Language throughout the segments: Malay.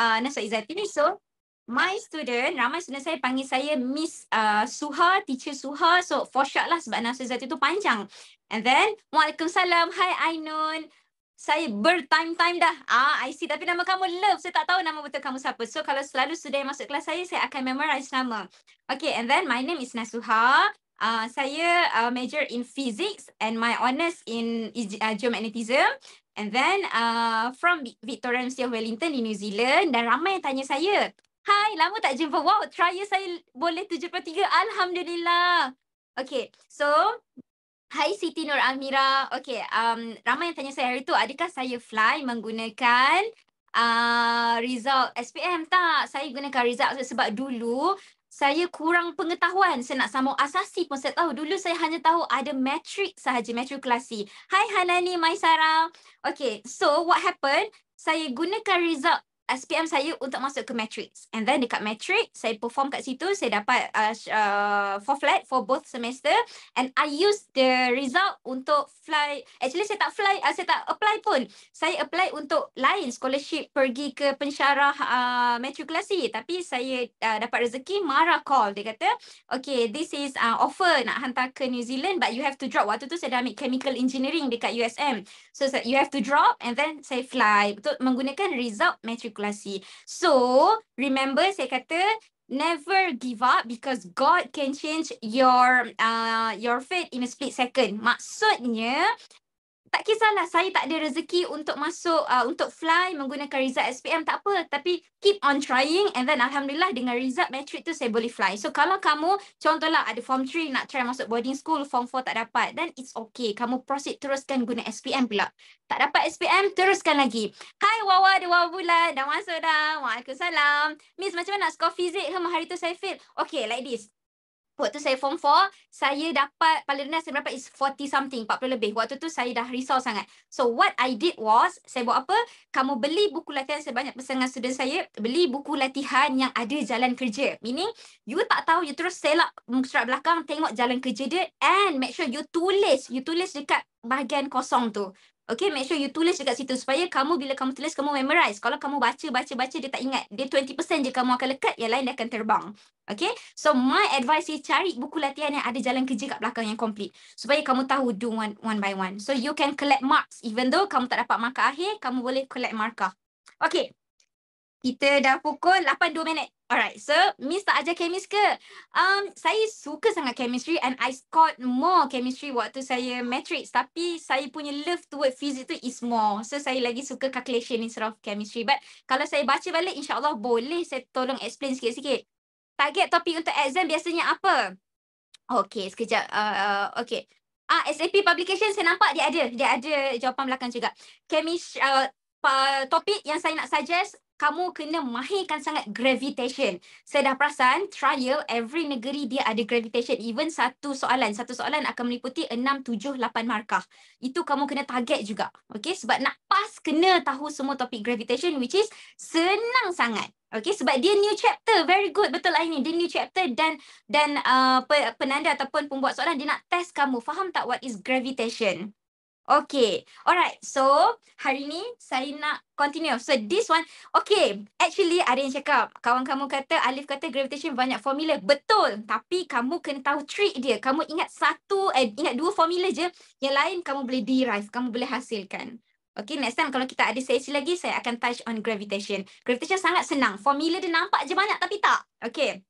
uh, Nasa Izzati ni. So, my student, ramai student saya panggil saya Miss uh, Suha, Teacher Suha. So, for short lah sebab Nasa Izzati tu panjang. And then, Waalaikumsalam. Hi Ainun. Saya bertime-time dah. Ah, I see. Tapi nama kamu Love. Saya tak tahu nama betul kamu siapa. So, kalau selalu student masuk kelas saya, saya akan memorize nama. Okay, and then my name is Nasuha uh, saya uh, major in physics and my honours in uh, geomagnetism. And then uh, from Victoria University of Wellington di New Zealand dan ramai yang tanya saya, Hai, lama tak jumpa. Wow, try saya boleh 73. Alhamdulillah. Okay, so Hai Siti Nur Amira. Okay, um, ramai yang tanya saya hari tu, adakah saya fly menggunakan uh, result SPM? Tak, saya gunakan result sebab dulu saya kurang pengetahuan. Saya nak sambung asasi pun saya tahu. Dulu saya hanya tahu ada metrik sahaja, matrikulasi. Hai Hanani, Maisara. Okay, so what happened? Saya gunakan result SPM saya untuk masuk ke matrix. And then dekat matrix, saya perform kat situ, saya dapat uh, uh, four flat for both semester. And I use the result untuk fly. Actually, saya tak fly, uh, saya tak apply pun. Saya apply untuk lain scholarship pergi ke pensyarah uh, matrikulasi. Tapi saya uh, dapat rezeki, Mara call. Dia kata, okay, this is uh, offer nak hantar ke New Zealand but you have to drop. Waktu tu saya dah ambil chemical engineering dekat USM. So, you have to drop and then saya fly. Betul menggunakan result matrikulasi kalkulasi. So, remember saya kata never give up because God can change your uh, your fate in a split second. Maksudnya, tak kisahlah saya tak ada rezeki untuk masuk uh, untuk fly menggunakan result SPM tak apa tapi keep on trying and then alhamdulillah dengan result matric tu saya boleh fly so kalau kamu contohlah ada form 3 nak try masuk boarding school form 4 tak dapat then it's okay kamu proceed teruskan guna SPM pula tak dapat SPM teruskan lagi hai wawa ada wawa bulan dah masuk dah waalaikumsalam miss macam mana skor fizik ke hari tu saya fail okay like this waktu saya form 4 saya dapat paling rendah saya dapat is 40 something 40 lebih waktu tu saya dah risau sangat so what i did was saya buat apa kamu beli buku latihan saya banyak pesan dengan student saya beli buku latihan yang ada jalan kerja meaning you tak tahu you terus selak surat belakang tengok jalan kerja dia and make sure you tulis you tulis dekat bahagian kosong tu Okay, make sure you tulis dekat situ supaya kamu bila kamu tulis, kamu memorize. Kalau kamu baca, baca, baca, dia tak ingat. Dia 20% je kamu akan lekat, yang lain dia akan terbang. Okay, so my advice is cari buku latihan yang ada jalan kerja kat belakang yang complete. Supaya kamu tahu do one, one by one. So you can collect marks. Even though kamu tak dapat markah akhir, kamu boleh collect markah. Okay, kita dah pukul 8.2 minit. Alright, so Miss tak ajar chemistry ke? Um, saya suka sangat chemistry and I scored more chemistry waktu saya matrix. Tapi saya punya love toward physics tu is more. So saya lagi suka calculation instead of chemistry. But kalau saya baca balik, insyaAllah boleh saya tolong explain sikit-sikit. Target topik untuk exam biasanya apa? Okay, sekejap. Uh, uh, okay. Ah, SAP publication saya nampak dia ada. Dia ada jawapan belakang juga. Chemistry, uh, topik yang saya nak suggest kamu kena mahirkan sangat gravitation. Saya dah perasan trial every negeri dia ada gravitation even satu soalan. Satu soalan akan meliputi 6, 7, 8 markah. Itu kamu kena target juga. Okay sebab nak pass kena tahu semua topik gravitation which is senang sangat. Okay sebab dia new chapter. Very good betul lah ini. Dia new chapter dan dan uh, penanda ataupun pembuat soalan dia nak test kamu. Faham tak what is gravitation? Okay. Alright. So, hari ni saya nak continue. So, this one. Okay. Actually, ada yang cakap. Kawan kamu kata, Alif kata gravitation banyak formula. Betul. Tapi, kamu kena tahu trick dia. Kamu ingat satu, eh, ingat dua formula je. Yang lain, kamu boleh derive. Kamu boleh hasilkan. Okay, next time kalau kita ada sesi lagi, saya akan touch on gravitation. Gravitation sangat senang. Formula dia nampak je banyak tapi tak. Okay.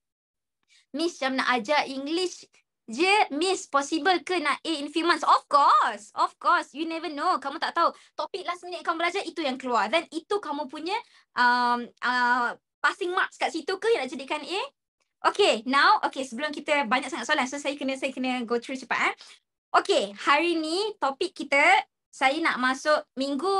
Miss, jam nak ajar English Je, miss, possible ke nak A in few months? Of course. Of course. You never know. Kamu tak tahu. Topik last minute kamu belajar, itu yang keluar. Then itu kamu punya um, uh, passing marks kat situ ke yang nak jadikan A? Okay, now, okay, sebelum kita banyak sangat soalan, so saya kena saya kena go through cepat. Eh. Okay, hari ni topik kita, saya nak masuk minggu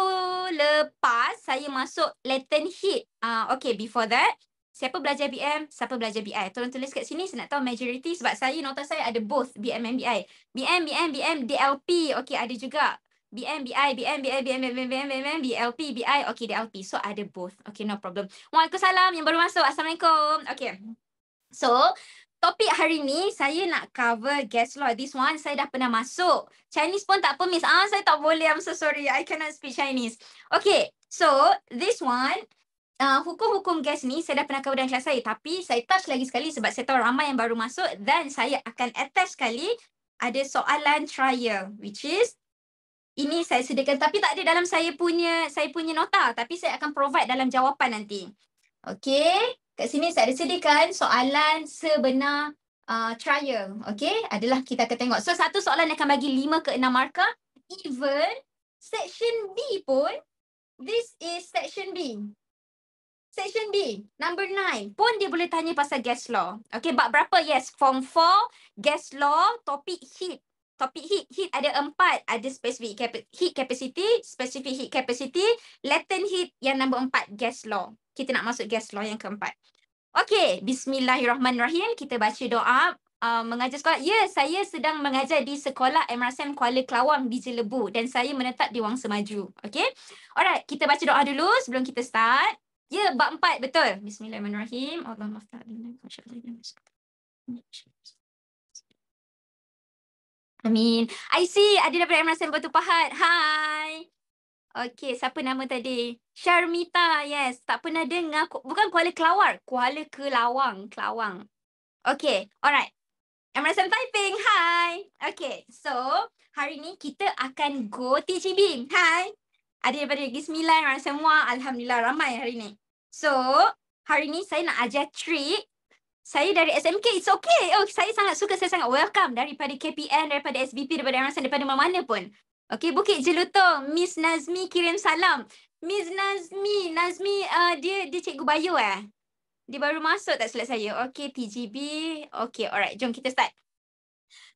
lepas, saya masuk Latin hit. Uh, ah, okay, before that, siapa belajar BM, siapa belajar BI. Tolong tulis kat sini, saya nak tahu majority sebab saya nota saya ada both BM dan BI. BM, BM, BM, DLP, okay ada juga. BM, BI, BM, BM, BM, BM, BM, BM, BM, DLP, BI, okay DLP. So ada both, okay no problem. Waalaikumsalam yang baru masuk, Assalamualaikum. Okay, so topik hari ni saya nak cover guest law. This one saya dah pernah masuk. Chinese pun tak apa miss, ah, saya tak boleh, I'm so sorry, I cannot speak Chinese. Okay, so this one, uh, hukum-hukum gas ni saya dah pernah kau dan kelas saya eh, tapi saya touch lagi sekali sebab saya tahu ramai yang baru masuk dan saya akan attach sekali ada soalan trial which is ini saya sediakan tapi tak ada dalam saya punya saya punya nota tapi saya akan provide dalam jawapan nanti. Okay, kat sini saya ada sediakan soalan sebenar uh, trial. Okay, adalah kita akan tengok. So satu soalan akan bagi lima ke enam markah. Even section B pun, this is section B. Section B, number 9 pun dia boleh tanya pasal gas law. Okay, bab berapa? Yes, form 4, gas law, topik heat. Topik heat, heat ada empat. Ada specific heat capacity, specific heat capacity, latent heat yang nombor empat, gas law. Kita nak masuk gas law yang keempat. Okay, bismillahirrahmanirrahim. Kita baca doa uh, mengajar sekolah. Ya, saya sedang mengajar di sekolah MRSM Kuala Kelawang di Jelebu dan saya menetap di Wangsa Maju. Okay, alright. Kita baca doa dulu sebelum kita start. Ya, yeah, bab empat betul. Bismillahirrahmanirrahim. Allah Amin. I see ada daripada Emerson Batu Pahat. Hai. Okay, siapa nama tadi? Sharmita, yes. Tak pernah dengar. Bukan Kuala Kelawar. Kuala Kelawang. Kelawang. Okay, alright. Emerson typing. Hi. Okay, so hari ni kita akan go TCB. Hi. Ada daripada negeri sembilan orang semua. Alhamdulillah ramai hari ni. So, hari ni saya nak ajar trik. Saya dari SMK, it's okay. Oh, saya sangat suka, saya sangat welcome daripada KPN, daripada SBP, daripada orang sana, daripada mana-mana pun. Okay, Bukit Jelutong, Miss Nazmi kirim salam. Miss Nazmi, Nazmi uh, dia dia cikgu bayu eh? Dia baru masuk tak selesai. saya. Okay, TGB. Okay, alright. Jom kita start.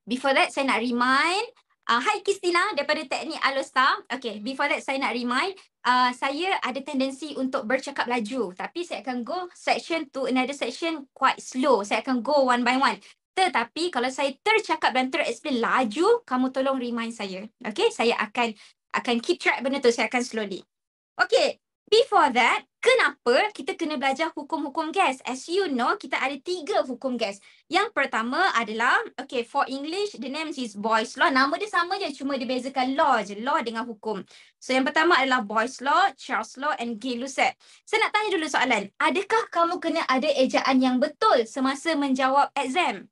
Before that, saya nak remind Uh, hi Kristina daripada Teknik alosta. Okay, before that saya nak remind, uh, saya ada tendensi untuk bercakap laju. Tapi saya akan go section to another section quite slow. Saya akan go one by one. Tetapi kalau saya tercakap dan ter-explain laju, kamu tolong remind saya. Okay, saya akan akan keep track benda tu. Saya akan slowly. Okay, Before that, kenapa kita kena belajar hukum-hukum gas? As you know, kita ada tiga hukum gas. Yang pertama adalah, okay, for English, the name is Boy's Law. Nama dia sama je, cuma dia bezakan law je. Law dengan hukum. So, yang pertama adalah Boy's Law, Charles Law and Gay Lusset. Saya nak tanya dulu soalan. Adakah kamu kena ada ejaan yang betul semasa menjawab exam?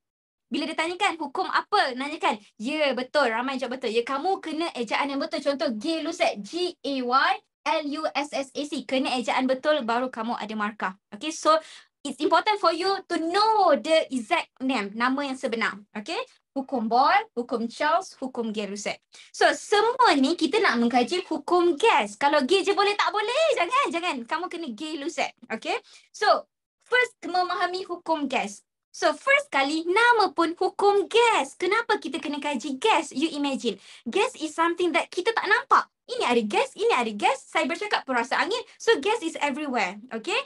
Bila dia tanyakan hukum apa, nanyakan, ya yeah, betul, ramai jawab betul. Ya, yeah, kamu kena ejaan yang betul. Contoh, Gay Lusset, G-A-Y L-U-S-S-A-C. Kena ejaan betul baru kamu ada markah. Okay, so it's important for you to know the exact name, nama yang sebenar. Okay, hukum Boy, hukum Charles, hukum Gerusek. So semua ni kita nak mengkaji hukum gas. Kalau gay je boleh tak boleh, jangan, jangan. Kamu kena gay lusek. Okay, so first memahami hukum gas. So first kali nama pun hukum gas. Kenapa kita kena kaji gas? You imagine. Gas is something that kita tak nampak ini ada gas, ini ada gas. Saya bercakap perasa angin. So gas is everywhere. Okay.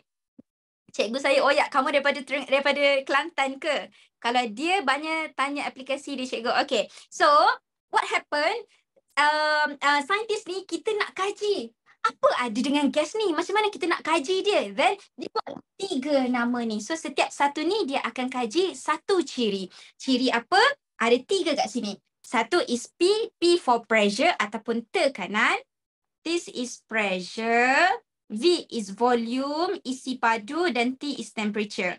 Cikgu saya, oh kamu daripada daripada Kelantan ke? Kalau dia banyak tanya aplikasi dia cikgu. Okay. So, what happen? Um, uh, scientist ni kita nak kaji. Apa ada dengan gas ni? Macam mana kita nak kaji dia? Then, dia buat tiga nama ni. So, setiap satu ni dia akan kaji satu ciri. Ciri apa? Ada tiga kat sini. Satu is P, P for pressure ataupun tekanan. This is pressure. V is volume, isi padu dan T is temperature.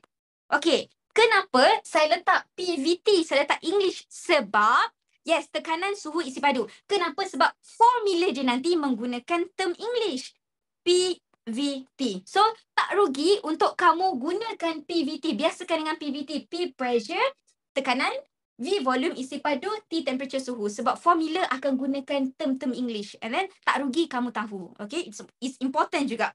Okay, kenapa saya letak PVT, saya letak English sebab yes, tekanan, suhu, isi padu. Kenapa? Sebab formula dia nanti menggunakan term English. PVT. So, tak rugi untuk kamu gunakan PVT. Biasakan dengan PVT. P, pressure, tekanan, V volume isi padu, T temperature suhu. Sebab formula akan gunakan term-term English. And then tak rugi kamu tahu. Okay, it's, it's important juga.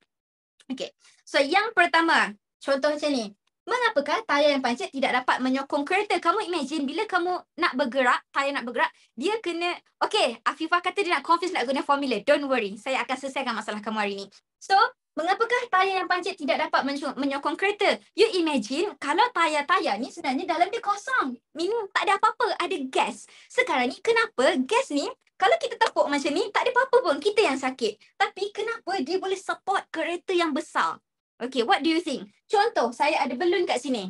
Okay, so yang pertama, contoh macam ni. Mengapakah tayar yang panjat tidak dapat menyokong kereta? Kamu imagine bila kamu nak bergerak, tayar nak bergerak, dia kena, okay, Afifah kata dia nak confuse nak guna formula. Don't worry, saya akan selesaikan masalah kamu hari ni. So, Mengapakah tayar yang pancit tidak dapat menyokong kereta? You imagine kalau tayar-tayar ni sebenarnya dalam dia kosong. Minum tak ada apa-apa, ada gas. Sekarang ni kenapa gas ni kalau kita tepuk macam ni tak ada apa-apa pun kita yang sakit. Tapi kenapa dia boleh support kereta yang besar? Okay, what do you think? Contoh, saya ada belun kat sini.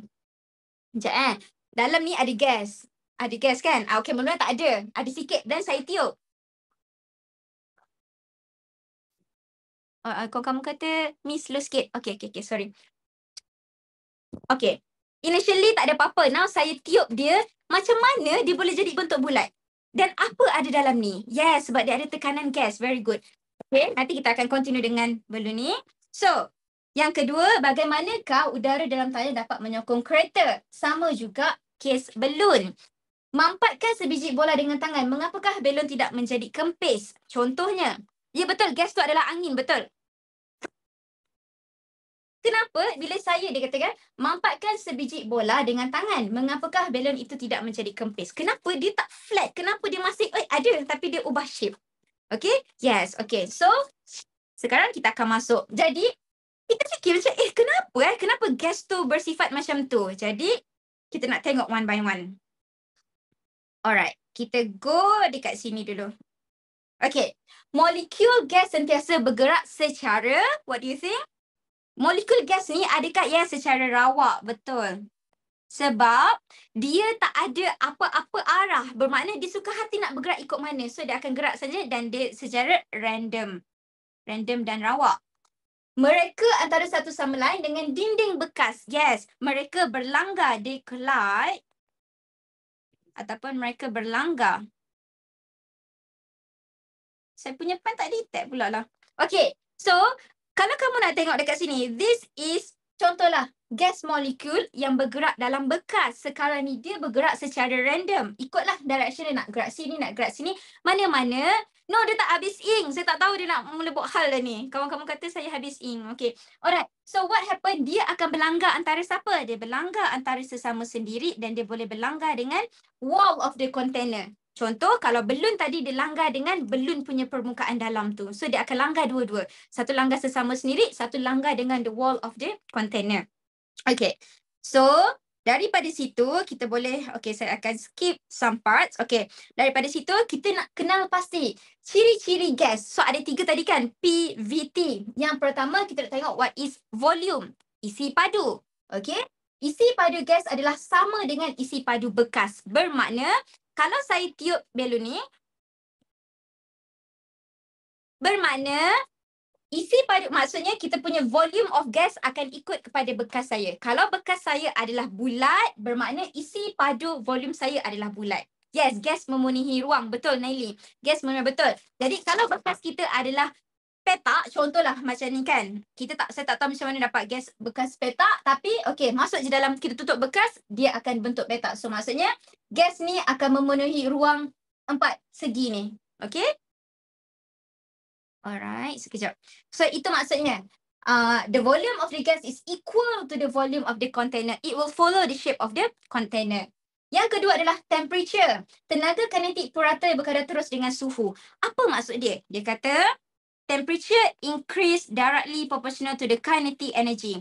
Sekejap eh. Dalam ni ada gas. Ada gas kan? Ah, okay, mula tak ada. Ada sikit. Dan saya tiup. Oh, aku akan kata miss lu sikit. Okay, okay, okay. Sorry. Okay. Initially tak ada apa-apa. Now saya tiup dia. Macam mana dia boleh jadi bentuk bulat? Dan apa ada dalam ni? Yes, sebab dia ada tekanan gas. Very good. Okay, nanti kita akan continue dengan balloon ni. So, yang kedua, bagaimanakah udara dalam tayar dapat menyokong kereta? Sama juga kes balloon. Mampatkan sebiji bola dengan tangan. Mengapakah balon tidak menjadi kempis? Contohnya, Ya betul, gas tu adalah angin, betul. Kenapa bila saya dia katakan mampatkan sebiji bola dengan tangan, mengapakah balon itu tidak menjadi kempis? Kenapa dia tak flat? Kenapa dia masih eh ada tapi dia ubah shape? Okay, yes. Okay, so sekarang kita akan masuk. Jadi kita fikir macam eh kenapa eh? Kenapa gas tu bersifat macam tu? Jadi kita nak tengok one by one. Alright, kita go dekat sini dulu. Okay. Molekul gas sentiasa bergerak secara, what do you think? Molekul gas ni adakah yang secara rawak? Betul. Sebab dia tak ada apa-apa arah. Bermakna dia suka hati nak bergerak ikut mana. So dia akan gerak saja dan dia secara random. Random dan rawak. Mereka antara satu sama lain dengan dinding bekas. Yes, mereka berlanggar. They collide. Ataupun mereka berlanggar. Saya punya pen tak detect pula lah. Okay. So, kalau kamu nak tengok dekat sini, this is contohlah gas molecule yang bergerak dalam bekas. Sekarang ni dia bergerak secara random. Ikutlah direction dia nak gerak sini, nak gerak sini. Mana-mana. No, dia tak habis ink. Saya tak tahu dia nak melebut hal dah ni. Kawan-kawan kata saya habis ink. Okay. Alright. So, what happen? Dia akan berlanggar antara siapa? Dia berlanggar antara sesama sendiri dan dia boleh berlanggar dengan wall of the container. Contoh kalau belun tadi dia langgar dengan belun punya permukaan dalam tu. So dia akan langgar dua-dua. Satu langgar sesama sendiri, satu langgar dengan the wall of the container. Okay. So daripada situ kita boleh, okay saya akan skip some parts. Okay. Daripada situ kita nak kenal pasti ciri-ciri gas. So ada tiga tadi kan, PVT. Yang pertama kita nak tengok what is volume. Isi padu. Okay. Isi padu gas adalah sama dengan isi padu bekas. Bermakna kalau saya tiup belu ni, bermakna isi pada, maksudnya kita punya volume of gas akan ikut kepada bekas saya. Kalau bekas saya adalah bulat, bermakna isi padu volume saya adalah bulat. Yes, gas memenuhi ruang. Betul, Naili. Gas memenuhi, betul. Jadi kalau bekas kita adalah petak contohlah macam ni kan kita tak saya tak tahu macam mana dapat gas bekas petak tapi okey masuk je dalam kita tutup bekas dia akan bentuk petak so maksudnya gas ni akan memenuhi ruang empat segi ni okey alright sekejap so itu maksudnya uh, the volume of the gas is equal to the volume of the container it will follow the shape of the container yang kedua adalah temperature tenaga kinetik purata berkadar terus dengan suhu apa maksud dia dia kata temperature increase directly proportional to the kinetic energy.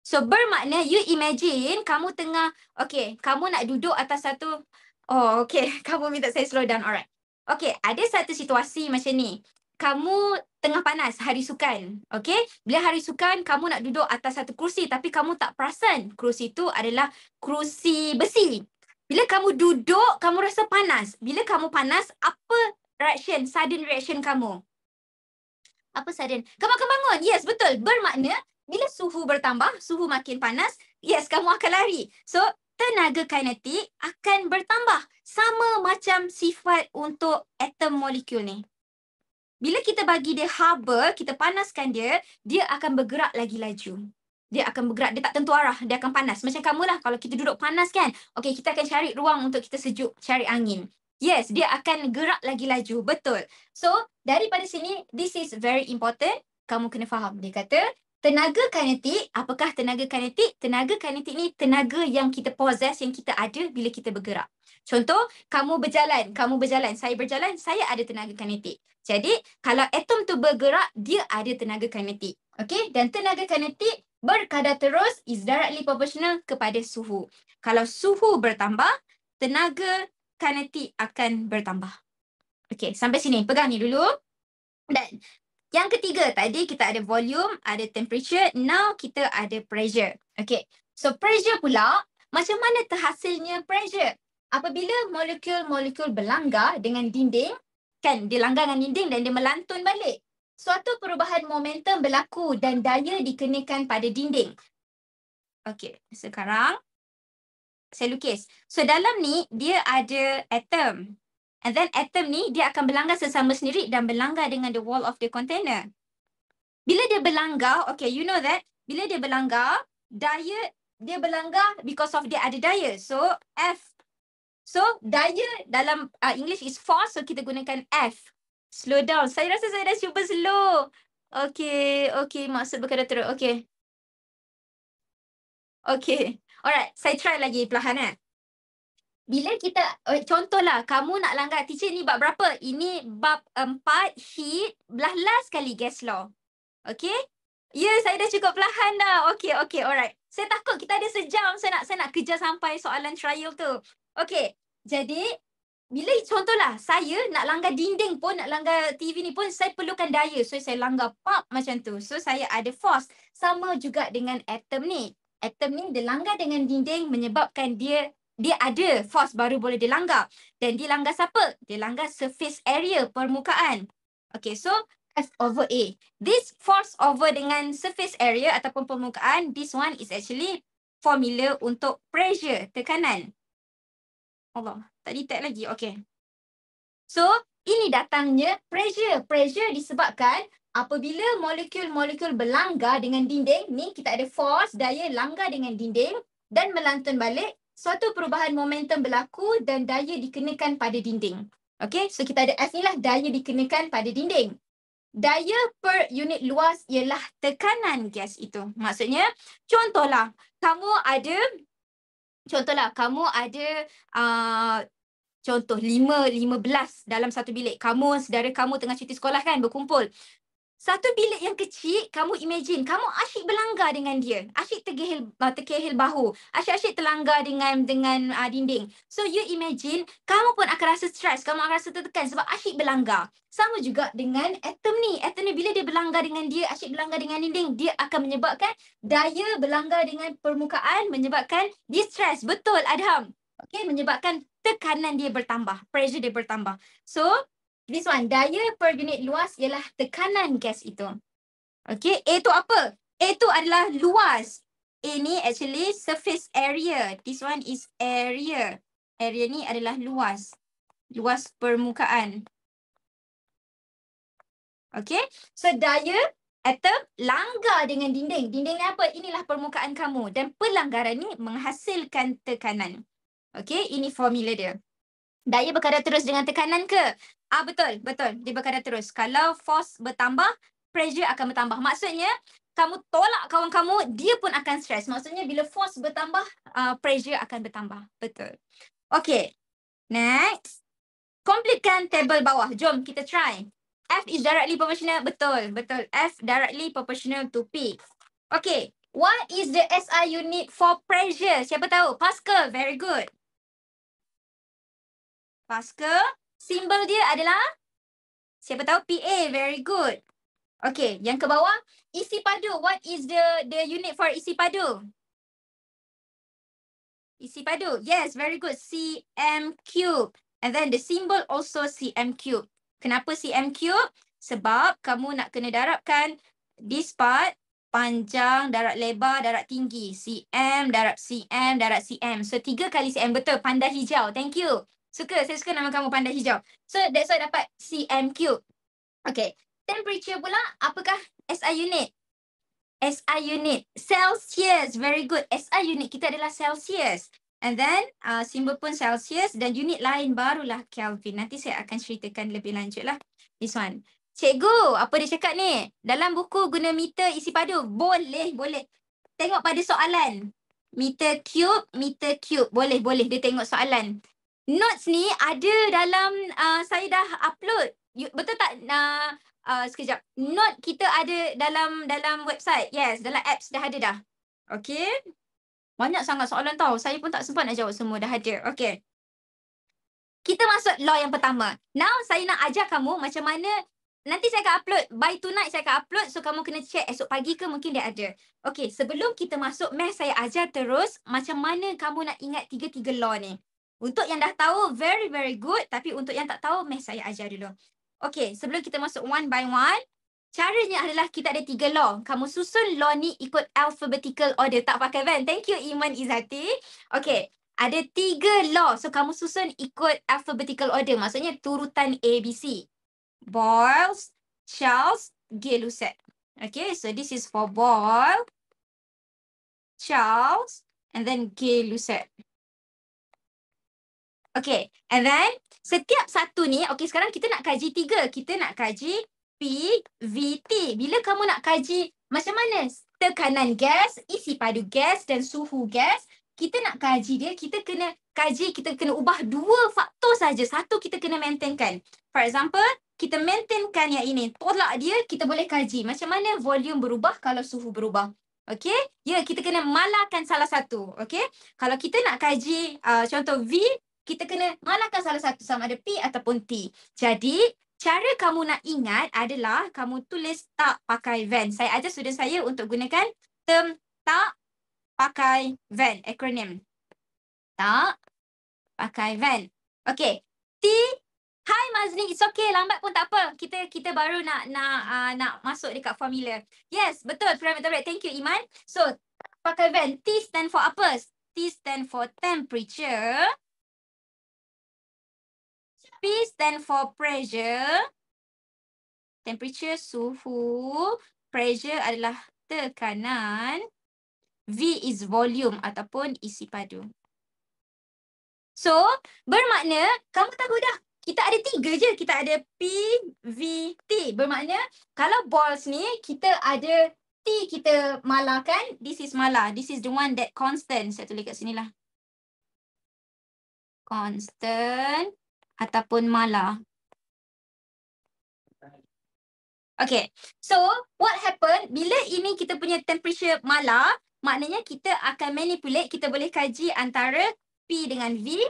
So bermakna you imagine kamu tengah, okay, kamu nak duduk atas satu, oh okay, kamu minta saya slow down, alright. Okay, ada satu situasi macam ni. Kamu tengah panas hari sukan, okay? Bila hari sukan, kamu nak duduk atas satu kerusi tapi kamu tak perasan kerusi itu adalah kerusi besi. Bila kamu duduk, kamu rasa panas. Bila kamu panas, apa reaction, sudden reaction kamu? apa sudden? Kamu akan bangun. Yes, betul. Bermakna bila suhu bertambah, suhu makin panas, yes, kamu akan lari. So, tenaga kinetik akan bertambah. Sama macam sifat untuk atom molekul ni. Bila kita bagi dia haba, kita panaskan dia, dia akan bergerak lagi laju. Dia akan bergerak, dia tak tentu arah, dia akan panas. Macam kamu lah, kalau kita duduk panas kan, okay, kita akan cari ruang untuk kita sejuk, cari angin. Yes, dia akan gerak lagi laju. Betul. So, daripada sini, this is very important. Kamu kena faham. Dia kata, tenaga kinetik, apakah tenaga kinetik? Tenaga kinetik ni tenaga yang kita possess, yang kita ada bila kita bergerak. Contoh, kamu berjalan, kamu berjalan, saya berjalan, saya ada tenaga kinetik. Jadi, kalau atom tu bergerak, dia ada tenaga kinetik. Okay, dan tenaga kinetik berkadar terus is directly proportional kepada suhu. Kalau suhu bertambah, tenaga kinetik akan bertambah. Okay, sampai sini. Pegang ni dulu. Dan yang ketiga, tadi kita ada volume, ada temperature. Now kita ada pressure. Okay, so pressure pula, macam mana terhasilnya pressure? Apabila molekul-molekul berlanggar dengan dinding, kan dia langgar dengan dinding dan dia melantun balik. Suatu perubahan momentum berlaku dan daya dikenakan pada dinding. Okay, sekarang saya lukis. So dalam ni dia ada atom. And then atom ni dia akan berlanggar sesama sendiri dan berlanggar dengan the wall of the container. Bila dia berlanggar, okay you know that, bila dia berlanggar, daya dia berlanggar because of dia ada daya. So F. So daya dalam uh, English is force so kita gunakan F. Slow down. Saya rasa saya dah cuba slow. Okay, okay. Maksud berkata teruk. Okay. Okay. Alright, saya try lagi perlahan eh. Bila kita, eh, contohlah kamu nak langgar, teacher ni bab berapa? Ini bab empat, hit belah last kali guess law. Okay? Ya, yeah, saya dah cukup perlahan dah. Okay, okay, alright. Saya takut kita ada sejam, saya nak saya nak kerja sampai soalan trial tu. Okay, jadi bila contohlah saya nak langgar dinding pun, nak langgar TV ni pun, saya perlukan daya. So, saya langgar pop macam tu. So, saya ada force. Sama juga dengan atom ni atom ni dia langgar dengan dinding menyebabkan dia dia ada force baru boleh dilanggar. Dan dia langgar siapa? Dia langgar surface area permukaan. Okay, so F over A. This force over dengan surface area ataupun permukaan, this one is actually formula untuk pressure, tekanan. Allah, tak detect lagi. Okay. So, ini datangnya pressure. Pressure disebabkan apabila molekul-molekul berlanggar dengan dinding, ni kita ada force, daya langgar dengan dinding dan melantun balik, suatu perubahan momentum berlaku dan daya dikenakan pada dinding. Okay, so kita ada F ni lah, daya dikenakan pada dinding. Daya per unit luas ialah tekanan gas itu. Maksudnya, contohlah, kamu ada, contohlah, kamu ada, uh, Contoh, lima, lima belas dalam satu bilik. Kamu, saudara kamu tengah cuti sekolah kan, berkumpul satu bilik yang kecil, kamu imagine, kamu asyik berlanggar dengan dia. Asyik tergehil, ah, terkehil bahu. Asyik-asyik terlanggar dengan dengan uh, dinding. So, you imagine, kamu pun akan rasa stress. Kamu akan rasa tertekan sebab asyik berlanggar. Sama juga dengan atom ni. Atom ni bila dia berlanggar dengan dia, asyik berlanggar dengan dinding, dia akan menyebabkan daya berlanggar dengan permukaan menyebabkan dia stress. Betul, Adam. Okay, menyebabkan tekanan dia bertambah. Pressure dia bertambah. So, This one, daya per unit luas ialah tekanan gas itu. Okay, A tu apa? A tu adalah luas. A ni actually surface area. This one is area. Area ni adalah luas. Luas permukaan. Okay, so daya atom langgar dengan dinding. Dinding ni apa? Inilah permukaan kamu. Dan pelanggaran ni menghasilkan tekanan. Okay, ini formula dia daya berkadar terus dengan tekanan ke? Ah betul, betul. Dia berkadar terus. Kalau force bertambah, pressure akan bertambah. Maksudnya, kamu tolak kawan kamu, dia pun akan stress. Maksudnya bila force bertambah, uh, pressure akan bertambah. Betul. Okay. Next. Komplikkan table bawah. Jom kita try. F is directly proportional. Betul. Betul. F directly proportional to P. Okay. What is the SI unit for pressure? Siapa tahu? Pascal. Very good. Pasca, simbol dia adalah siapa tahu PA. Very good. Okay, yang ke bawah isi padu. What is the the unit for isi padu? Isi padu. Yes, very good. CM cube. And then the symbol also CM cube. Kenapa CM cube? Sebab kamu nak kena darabkan this part panjang, darab lebar, darab tinggi. CM, darab CM, darab CM. So tiga kali CM. Betul, panda hijau. Thank you. Suka, saya suka nama kamu pandai hijau. So that's why dapat CM cube. Okay. Temperature pula, apakah SI unit? SI unit. Celsius, very good. SI unit kita adalah Celsius. And then uh, simbol pun Celsius dan unit lain barulah Kelvin. Nanti saya akan ceritakan lebih lanjut lah. This one. Cikgu, apa dia cakap ni? Dalam buku guna meter isi padu. Boleh, boleh. Tengok pada soalan. Meter cube, meter cube. Boleh, boleh. Dia tengok soalan notes ni ada dalam uh, saya dah upload. You, betul tak? Uh, uh, sekejap. Note kita ada dalam dalam website. Yes, dalam apps dah ada dah. Okay. Banyak sangat soalan tau. Saya pun tak sempat nak jawab semua. Dah ada. Okay. Kita masuk law yang pertama. Now, saya nak ajar kamu macam mana nanti saya akan upload. By tonight saya akan upload. So, kamu kena check esok pagi ke mungkin dia ada. Okay. Sebelum kita masuk, meh saya ajar terus macam mana kamu nak ingat tiga-tiga law ni. Untuk yang dah tahu, very, very good. Tapi untuk yang tak tahu, meh saya ajar dulu. Okay, sebelum kita masuk one by one, caranya adalah kita ada tiga law. Kamu susun law ni ikut alphabetical order. Tak pakai van. Thank you, Iman Izati. Okay, ada tiga law. So, kamu susun ikut alphabetical order. Maksudnya, turutan A B ABC. Balls, shells, gelusat. Okay, so this is for ball, Charles, and then gelusat. Okay, and then setiap satu ni, okay sekarang kita nak kaji tiga. Kita nak kaji PVT. Bila kamu nak kaji macam mana tekanan gas, isi padu gas dan suhu gas, kita nak kaji dia, kita kena kaji, kita kena ubah dua faktor saja. Satu kita kena maintainkan. For example, kita maintainkan yang ini. Tolak dia, kita boleh kaji. Macam mana volume berubah kalau suhu berubah. Okay? Ya, yeah, kita kena malakan salah satu. Okay? Kalau kita nak kaji uh, contoh V, kita kena mengalahkan salah satu sama ada P ataupun T. Jadi, cara kamu nak ingat adalah kamu tulis tak pakai van. Saya ajar student saya untuk gunakan term tak pakai van, akronim. Tak pakai van. Okay. T, hi Mazni, it's okay, lambat pun tak apa. Kita kita baru nak nak uh, nak masuk dekat formula. Yes, betul, parameter break. Thank you, Iman. So, pakai van. T stand for apa? T stand for temperature. P stand for pressure. Temperature, suhu. Pressure adalah tekanan. V is volume ataupun isi padu. So, bermakna kamu tahu dah. Kita ada tiga je. Kita ada P, V, T. Bermakna kalau balls ni kita ada T kita malah kan. This is malah, This is the one that constant. Saya tulis kat sini lah. Constant ataupun mala. Okay, so what happen bila ini kita punya temperature mala, maknanya kita akan manipulate, kita boleh kaji antara P dengan V.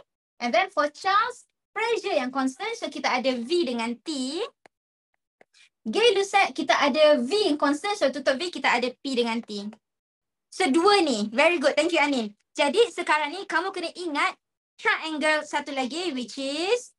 And then for Charles, pressure yang constant, so kita ada V dengan T. Gay Lucet, kita ada V yang constant, so tutup V, kita ada P dengan T. So dua ni, very good, thank you Anin. Jadi sekarang ni kamu kena ingat triangle satu lagi which is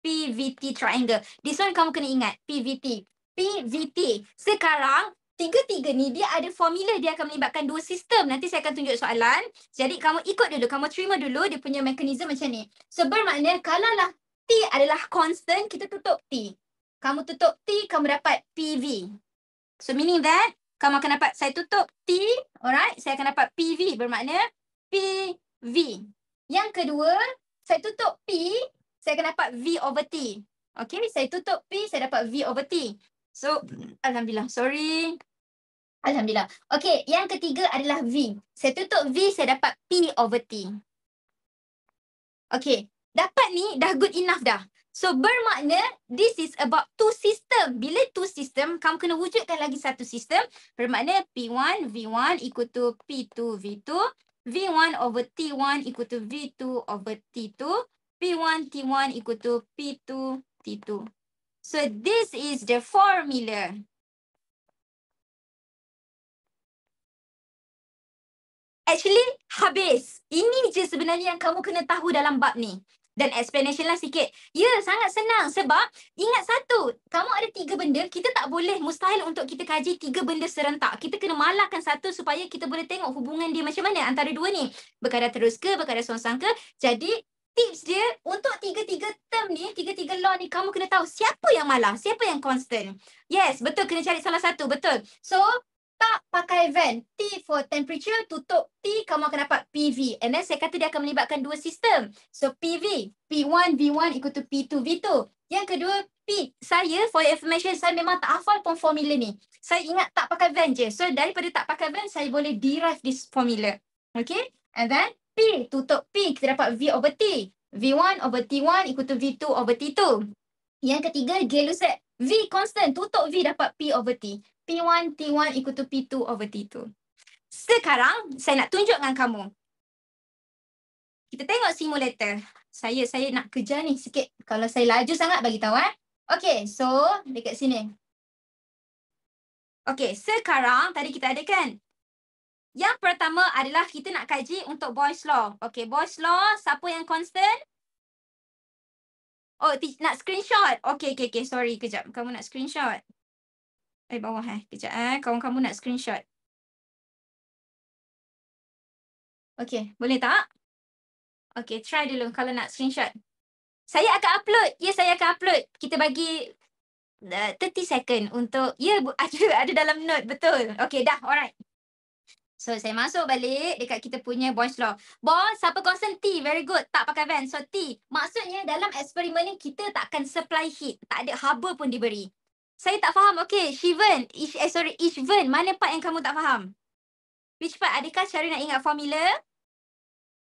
PVT triangle. This one kamu kena ingat. PVT. PVT. Sekarang, tiga-tiga ni dia ada formula dia akan melibatkan dua sistem. Nanti saya akan tunjuk soalan. Jadi kamu ikut dulu. Kamu terima dulu dia punya mekanisme macam ni. So bermakna kalau lah T adalah constant, kita tutup T. Kamu tutup T, kamu dapat PV. So meaning that, kamu akan dapat saya tutup T, alright? Saya akan dapat PV bermakna PV. Yang kedua, saya tutup P, saya akan dapat V over T. Okay, saya tutup P, saya dapat V over T. So, Alhamdulillah, sorry. Alhamdulillah. Okay, yang ketiga adalah V. Saya tutup V, saya dapat P over T. Okay, dapat ni dah good enough dah. So, bermakna this is about two system. Bila two system, kamu kena wujudkan lagi satu system. Bermakna P1, V1 equal to P2, V2. V1 over T1 equal to V2 over T2. P1, T1 equal to P2, T2. So this is the formula. Actually, habis. Ini je sebenarnya yang kamu kena tahu dalam bab ni. Dan explanation lah sikit. Ya, sangat senang sebab ingat satu. Kamu ada tiga benda, kita tak boleh mustahil untuk kita kaji tiga benda serentak. Kita kena malahkan satu supaya kita boleh tengok hubungan dia macam mana antara dua ni. Berkadar terus ke, berkadar songsang ke. Jadi, tips dia untuk tiga-tiga term ni, tiga-tiga law ni, kamu kena tahu siapa yang malas, siapa yang constant. Yes, betul kena cari salah satu, betul. So, tak pakai vent T for temperature, tutup T, kamu akan dapat PV. And then saya kata dia akan melibatkan dua sistem. So, PV, P1, V1 ikut P2, V2. Yang kedua, P. Saya, for your information, saya memang tak hafal pun formula ni. Saya ingat tak pakai vent je. So, daripada tak pakai vent saya boleh derive this formula. Okay? And then, P, tutup P, kita dapat V over T. V1 over T1 ikut V2 over T2. Yang ketiga, gear lucid. V constant, tutup V dapat P over T. P1, T1 ikut P2 over T2. Sekarang, saya nak tunjuk dengan kamu. Kita tengok simulator. Saya saya nak kerja ni sikit. Kalau saya laju sangat, bagi tahu eh. Okay, so dekat sini. Okay, sekarang tadi kita ada kan yang pertama adalah kita nak kaji untuk voice law. Okay, voice law, siapa yang constant? Oh, nak screenshot. Okay, okay, okay. Sorry, kejap. Kamu nak screenshot. Eh, bawah eh. Kejap eh. Kamu-kamu nak screenshot. Okay, boleh tak? Okay, try dulu kalau nak screenshot. Saya akan upload. Ya, yeah, saya akan upload. Kita bagi uh, eh, 30 second untuk... Ya, yeah, ada, ada dalam note. Betul. Okay, dah. Alright. So saya masuk balik dekat kita punya voice log. Boss, siapa concern T? Very good. Tak pakai van. So T, maksudnya dalam eksperimen ni kita tak akan supply heat. Tak ada haba pun diberi. Saya tak faham. Okay, Shivan. Ish, eh, sorry, Ishvan. Mana part yang kamu tak faham? Which part? Adakah cara nak ingat formula?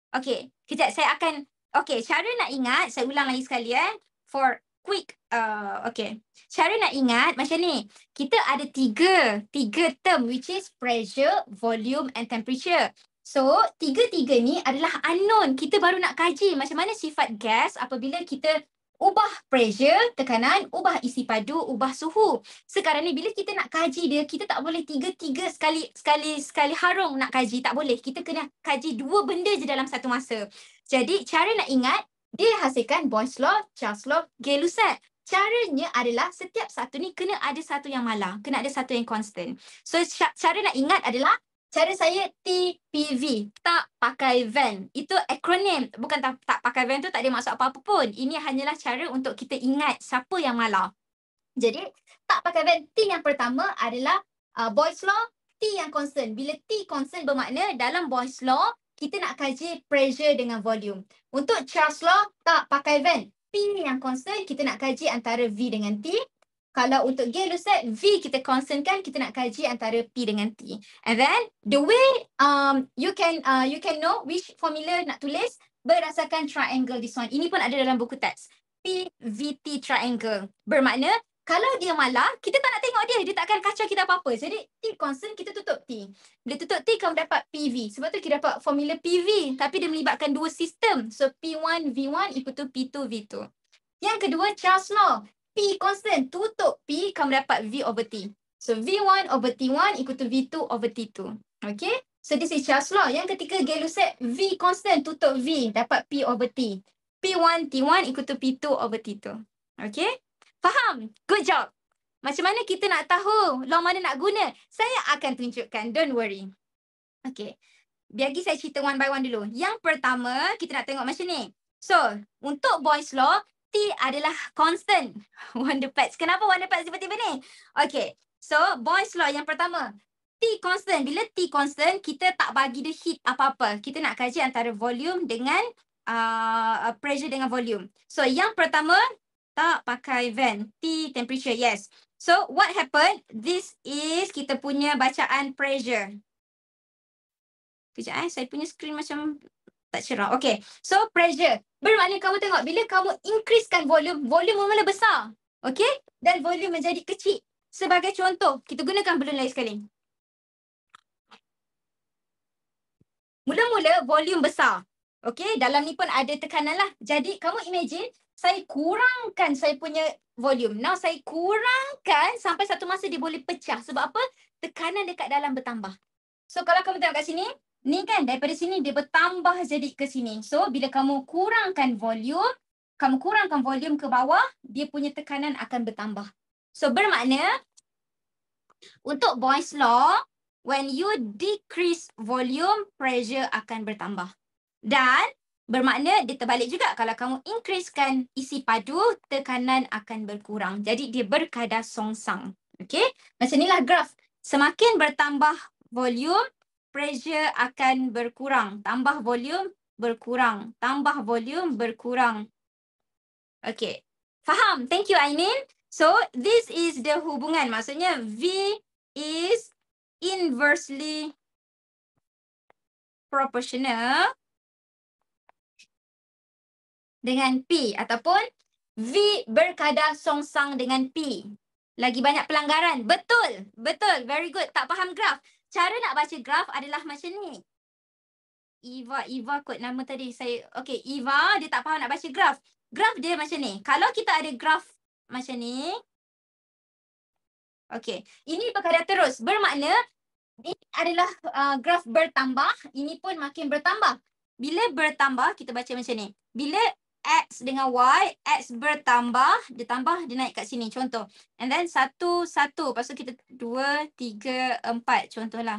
Okay, kejap. Saya akan... Okay, cara nak ingat. Saya ulang lagi sekali eh. For quick Uh, okay. Cara nak ingat macam ni. Kita ada tiga, tiga term which is pressure, volume and temperature. So, tiga-tiga ni adalah unknown. Kita baru nak kaji macam mana sifat gas apabila kita ubah pressure, tekanan, ubah isi padu, ubah suhu. Sekarang ni bila kita nak kaji dia, kita tak boleh tiga-tiga sekali sekali sekali harung nak kaji. Tak boleh. Kita kena kaji dua benda je dalam satu masa. Jadi, cara nak ingat, dia hasilkan Boyle's Law, Charles Law, Gay-Lussac caranya adalah setiap satu ni kena ada satu yang malah, kena ada satu yang constant. So cara nak ingat adalah cara saya TPV, tak pakai van. Itu akronim, bukan tak, tak pakai van tu tak ada maksud apa-apa pun. Ini hanyalah cara untuk kita ingat siapa yang malah. Jadi tak pakai van, T yang pertama adalah uh, voice law, T yang constant. Bila T constant bermakna dalam voice law, kita nak kaji pressure dengan volume. Untuk Charles Law, tak pakai van. P yang constant, kita nak kaji antara V dengan T. Kalau untuk gay lucid, V kita constant kan, kita nak kaji antara P dengan T. And then, the way um, you can uh, you can know which formula nak tulis berdasarkan triangle this one. Ini pun ada dalam buku teks. P, V, T triangle. Bermakna kalau dia malah, kita tak nak tengok dia. Dia takkan kacau kita apa-apa. Jadi, T constant kita tutup T. Bila tutup T, kamu dapat PV. Sebab tu kita dapat formula PV. Tapi dia melibatkan dua sistem. So, P1, V1, ikut tu P2, V2. Yang kedua, Charles Law. P constant, tutup P, kamu dapat V over T. So, V1 over T1, ikut tu V2 over T2. Okay? So, this is Charles Law. Yang ketiga, Gay-Lussac, V constant, tutup V, dapat P over T. P1, T1, ikut tu P2 over T2. Okay? Faham? Good job. Macam mana kita nak tahu law mana nak guna? Saya akan tunjukkan. Don't worry. Okay. Biar saya cerita one by one dulu. Yang pertama, kita nak tengok macam ni. So, untuk boys law, T adalah constant. Wonder pets. Kenapa wonder pets tiba-tiba ni? Okay. So, boys law yang pertama. T constant. Bila T constant, kita tak bagi dia heat apa-apa. Kita nak kaji antara volume dengan uh, pressure dengan volume. So, yang pertama, tak pakai T temperature. Yes. So what happened? This is kita punya bacaan pressure. Kejap eh. Saya punya screen macam tak cerah. Okay. So pressure. Bermakna kamu tengok bila kamu increasekan volume, volume mula besar. Okay. Dan volume menjadi kecil. Sebagai contoh, kita gunakan balloon lain sekali. Mula-mula volume besar. Okay, dalam ni pun ada tekanan lah. Jadi kamu imagine saya kurangkan saya punya volume. Now saya kurangkan sampai satu masa dia boleh pecah. Sebab apa? Tekanan dekat dalam bertambah. So kalau kamu tengok kat sini, ni kan daripada sini dia bertambah jadi ke sini. So bila kamu kurangkan volume, kamu kurangkan volume ke bawah, dia punya tekanan akan bertambah. So bermakna untuk Boyce Law, when you decrease volume, pressure akan bertambah. Dan Bermakna dia terbalik juga kalau kamu increasekan isi padu, tekanan akan berkurang. Jadi dia berkadar songsang. Okay? Macam inilah graf. Semakin bertambah volume, pressure akan berkurang. Tambah volume, berkurang. Tambah volume, berkurang. Okay. Faham? Thank you Ainin. So, this is the hubungan. Maksudnya V is inversely proportional dengan P ataupun V berkadar songsang dengan P. Lagi banyak pelanggaran. Betul. Betul. Very good. Tak faham graf. Cara nak baca graf adalah macam ni. Eva, Eva kot nama tadi saya. Okay, Eva dia tak faham nak baca graf. Graf dia macam ni. Kalau kita ada graf macam ni. Okay, ini perkara terus. Bermakna ini adalah uh, graf bertambah. Ini pun makin bertambah. Bila bertambah, kita baca macam ni. Bila X dengan Y, X bertambah, dia tambah, dia naik kat sini, contoh. And then satu, satu, lepas tu kita dua, tiga, empat, contohlah.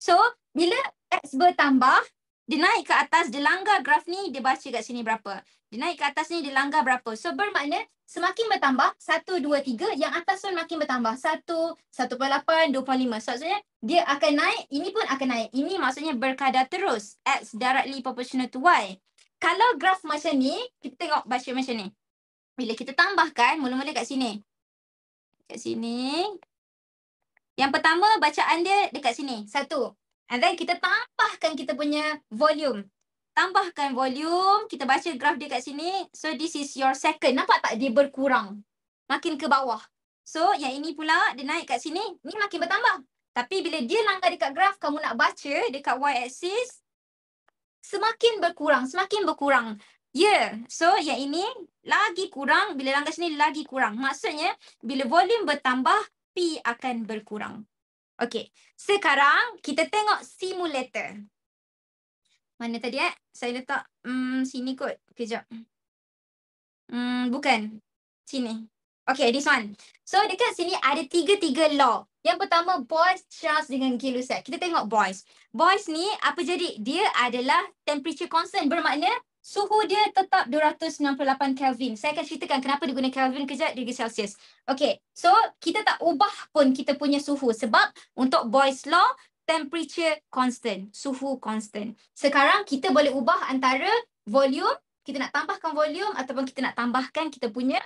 So, bila X bertambah, dia naik ke atas, dia langgar graf ni, dia baca kat sini berapa. Dia naik ke atas ni, dia langgar berapa. So, bermakna semakin bertambah, satu, dua, tiga, yang atas pun makin bertambah. Satu, satu puluh lapan, dua puluh lima. So, maksudnya, dia akan naik, ini pun akan naik. Ini maksudnya berkadar terus. X directly proportional to Y kalau graf macam ni, kita tengok baca macam ni. Bila kita tambahkan, mula-mula kat sini. Kat sini. Yang pertama, bacaan dia dekat sini. Satu. And then kita tambahkan kita punya volume. Tambahkan volume, kita baca graf dia kat sini. So this is your second. Nampak tak dia berkurang? Makin ke bawah. So yang ini pula, dia naik kat sini. Ni makin bertambah. Tapi bila dia langgar dekat graf, kamu nak baca dekat y-axis, semakin berkurang, semakin berkurang. Yeah, so yang ini lagi kurang, bila langgar sini lagi kurang. Maksudnya, bila volume bertambah, P akan berkurang. Okay, sekarang kita tengok simulator. Mana tadi eh? Saya letak hmm, sini kot, kejap. Hmm, bukan, sini. Okay, this one. So, dekat sini ada tiga-tiga law. Yang pertama, boys, Charles dengan kiloset. Kita tengok boys. Boys ni, apa jadi? Dia adalah temperature constant. Bermakna, suhu dia tetap 298 Kelvin. Saya akan ceritakan kenapa dia guna Kelvin kejap, dia guna Celsius. Okay, so kita tak ubah pun kita punya suhu. Sebab untuk boys law, temperature constant. Suhu constant. Sekarang, kita boleh ubah antara volume, kita nak tambahkan volume ataupun kita nak tambahkan kita punya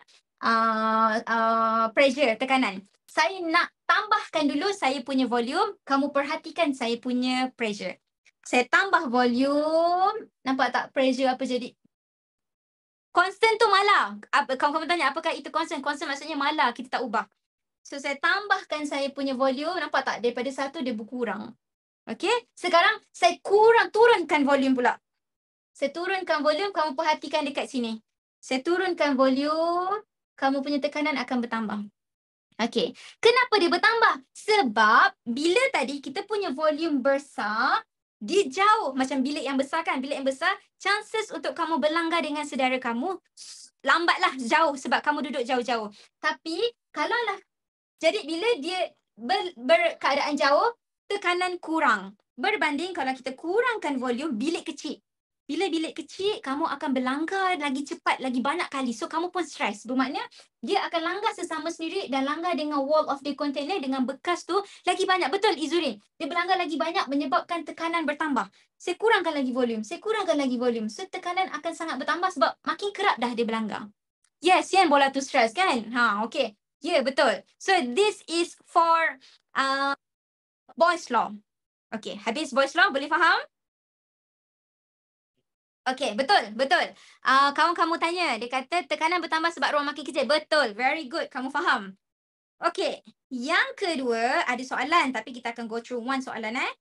uh, uh, pressure, tekanan. Saya nak tambahkan dulu saya punya volume. Kamu perhatikan saya punya pressure. Saya tambah volume. Nampak tak pressure apa jadi? Constant tu malah. Kamu-kamu tanya apakah itu constant? Constant maksudnya malah. Kita tak ubah. So saya tambahkan saya punya volume. Nampak tak? Daripada satu dia berkurang. Okay. Sekarang saya kurang turunkan volume pula. Saya turunkan volume. Kamu perhatikan dekat sini. Saya turunkan volume kamu punya tekanan akan bertambah. Okey, kenapa dia bertambah? Sebab bila tadi kita punya volume besar, dia jauh macam bilik yang besar kan, bilik yang besar, chances untuk kamu berlanggar dengan saudara kamu, lambatlah jauh sebab kamu duduk jauh-jauh. Tapi kalaulah, jadi bila dia ber, keadaan jauh, tekanan kurang. Berbanding kalau kita kurangkan volume, bilik kecil bila bilik kecil, kamu akan berlanggar lagi cepat, lagi banyak kali. So, kamu pun stres. Bermakna, dia akan langgar sesama sendiri dan langgar dengan wall of the container dengan bekas tu lagi banyak. Betul, Izurin. Dia berlanggar lagi banyak menyebabkan tekanan bertambah. Saya kurangkan lagi volume. Saya kurangkan lagi volume. So, tekanan akan sangat bertambah sebab makin kerap dah dia berlanggar. Yes, yang bola tu stres kan? Ha, okay. Ya, yeah, betul. So, this is for uh, voice law. Okay, habis boys law, boleh faham? Okay, betul, betul. Uh, ah, kamu kamu tanya, dia kata tekanan bertambah sebab ruang makin kecil. Betul, very good, kamu faham. Okay, yang kedua ada soalan tapi kita akan go through one soalan eh.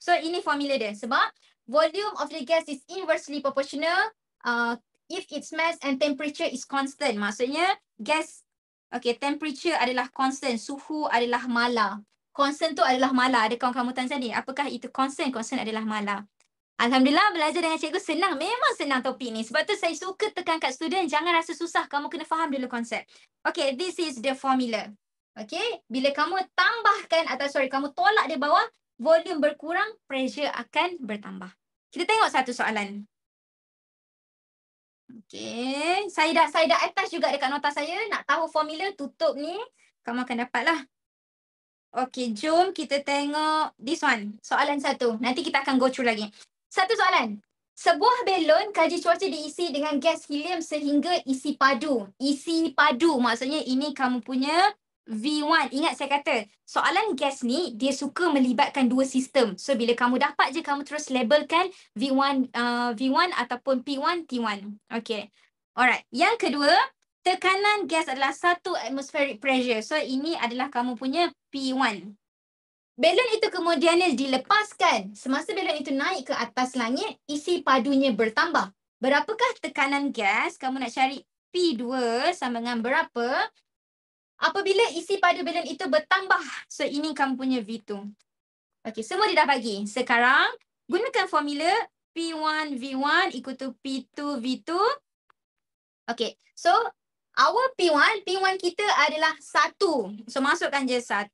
So ini formula dia sebab volume of the gas is inversely proportional uh, if its mass and temperature is constant. Maksudnya gas, okay, temperature adalah constant, suhu adalah mala. Constant tu adalah mala. Ada kawan kamu tanya ni, apakah itu constant? Constant adalah mala. Alhamdulillah belajar dengan cikgu senang. Memang senang topik ni. Sebab tu saya suka tekan kat student jangan rasa susah kamu kena faham dulu konsep. Okay, this is the formula. Okay, bila kamu tambahkan atau sorry kamu tolak di bawah, volume berkurang, pressure akan bertambah. Kita tengok satu soalan. Okay, saya dah saya dah attach juga dekat nota saya. Nak tahu formula tutup ni, kamu akan dapat lah. Okay, jom kita tengok this one. Soalan satu. Nanti kita akan go through lagi. Satu soalan. Sebuah balon kaji cuaca diisi dengan gas helium sehingga isi padu. Isi padu maksudnya ini kamu punya V1. Ingat saya kata, soalan gas ni dia suka melibatkan dua sistem. So bila kamu dapat je kamu terus labelkan V1 uh, V1 ataupun P1 T1. Okay. Alright. Yang kedua, tekanan gas adalah satu atmospheric pressure. So ini adalah kamu punya P1. Balon itu kemudiannya dilepaskan. Semasa balon itu naik ke atas langit, isi padunya bertambah. Berapakah tekanan gas? Kamu nak cari P2 sama dengan berapa? Apabila isi padu balon itu bertambah, so ini kamu punya V2. Okey, semua dia dah bagi. Sekarang, gunakan formula P1 V1 ikut P2 V2. Okey, so our P1, P1 kita adalah satu. So masukkan je 1,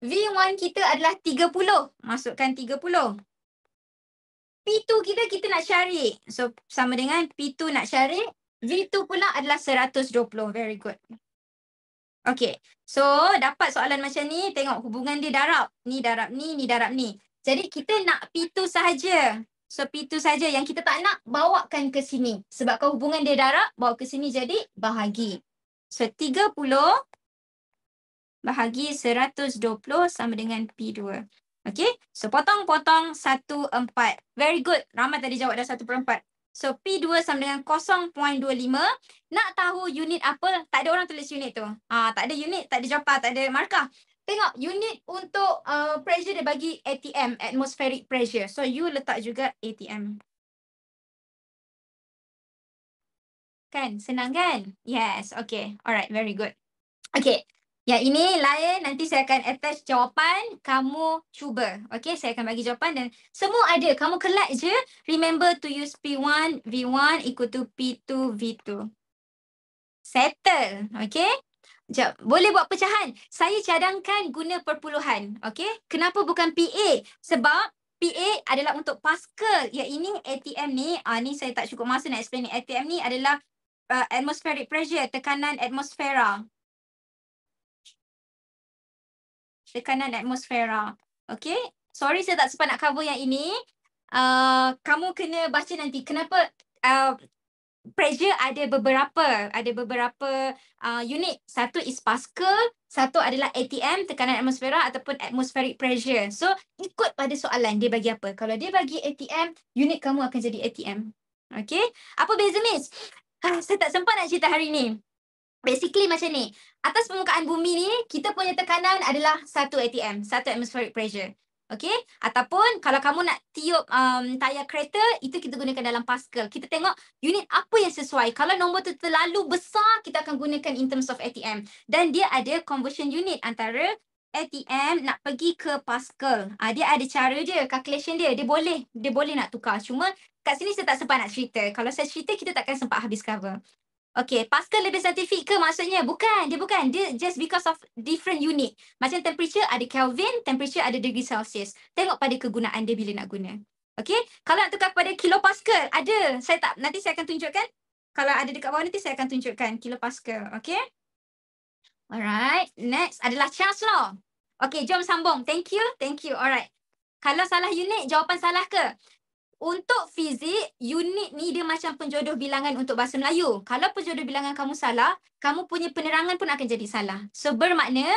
V1 kita adalah 30. Masukkan 30. P2 kita, kita nak cari, So sama dengan P2 nak cari V2 pula adalah 120. Very good. Okay. So dapat soalan macam ni. Tengok hubungan dia darab. Ni darab ni, ni darab ni. Jadi kita nak P2 sahaja. So P2 sahaja yang kita tak nak, bawakan ke sini. Sebab kau hubungan dia darab, bawa ke sini jadi bahagi. So 30 bahagi 120 sama dengan P2. Okay, so potong-potong 1 4. Very good. Ramai tadi jawab dah 1 per 4. So P2 sama dengan 0.25. Nak tahu unit apa? Tak ada orang tulis unit tu. Ah, tak ada unit, tak ada jawapan, tak ada markah. Tengok unit untuk uh, pressure dia bagi ATM, atmospheric pressure. So you letak juga ATM. Kan? Senang kan? Yes. Okay. Alright. Very good. Okay. Ya ini lain nanti saya akan attach jawapan kamu cuba. Okey saya akan bagi jawapan dan semua ada kamu kelak je. Remember to use P1 V1 equal to P2 V2. Settle. Okey. Jap, boleh buat pecahan. Saya cadangkan guna perpuluhan. Okey. Kenapa bukan PA? Sebab PA adalah untuk Pascal. Ya ini ATM ni, ah ni saya tak cukup masa nak explain ni. ATM ni adalah uh, atmospheric pressure, tekanan atmosfera. tekanan atmosfera. Okay. Sorry saya tak sempat nak cover yang ini. Uh, kamu kena baca nanti. Kenapa uh, pressure ada beberapa. Ada beberapa uh, unit. Satu is Pascal. Satu adalah ATM, tekanan atmosfera ataupun atmospheric pressure. So, ikut pada soalan dia bagi apa. Kalau dia bagi ATM, unit kamu akan jadi ATM. Okay. Apa beza, Miss? Ha, saya tak sempat nak cerita hari ni. Basically macam ni, atas permukaan bumi ni, kita punya tekanan adalah satu ATM, satu atmospheric pressure. Okay, ataupun kalau kamu nak tiup um, tayar kereta, itu kita gunakan dalam Pascal. Kita tengok unit apa yang sesuai. Kalau nombor tu terlalu besar, kita akan gunakan in terms of ATM. Dan dia ada conversion unit antara ATM nak pergi ke Pascal. Ha, dia ada cara je calculation dia. Dia boleh, dia boleh nak tukar. Cuma kat sini saya tak sempat nak cerita. Kalau saya cerita, kita takkan sempat habis cover. Okay, Pascal lebih saintifik ke maksudnya? Bukan, dia bukan. Dia just because of different unit. Macam temperature ada Kelvin, temperature ada degree Celsius. Tengok pada kegunaan dia bila nak guna. Okay, kalau nak tukar pada kilopascal, ada. Saya tak, nanti saya akan tunjukkan. Kalau ada dekat bawah nanti saya akan tunjukkan kilopascal. Okay. Alright, next adalah Charles Law. Okay, jom sambung. Thank you, thank you. Alright. Kalau salah unit, jawapan salah ke? untuk fizik, unit ni dia macam penjodoh bilangan untuk bahasa Melayu. Kalau penjodoh bilangan kamu salah, kamu punya penerangan pun akan jadi salah. So bermakna,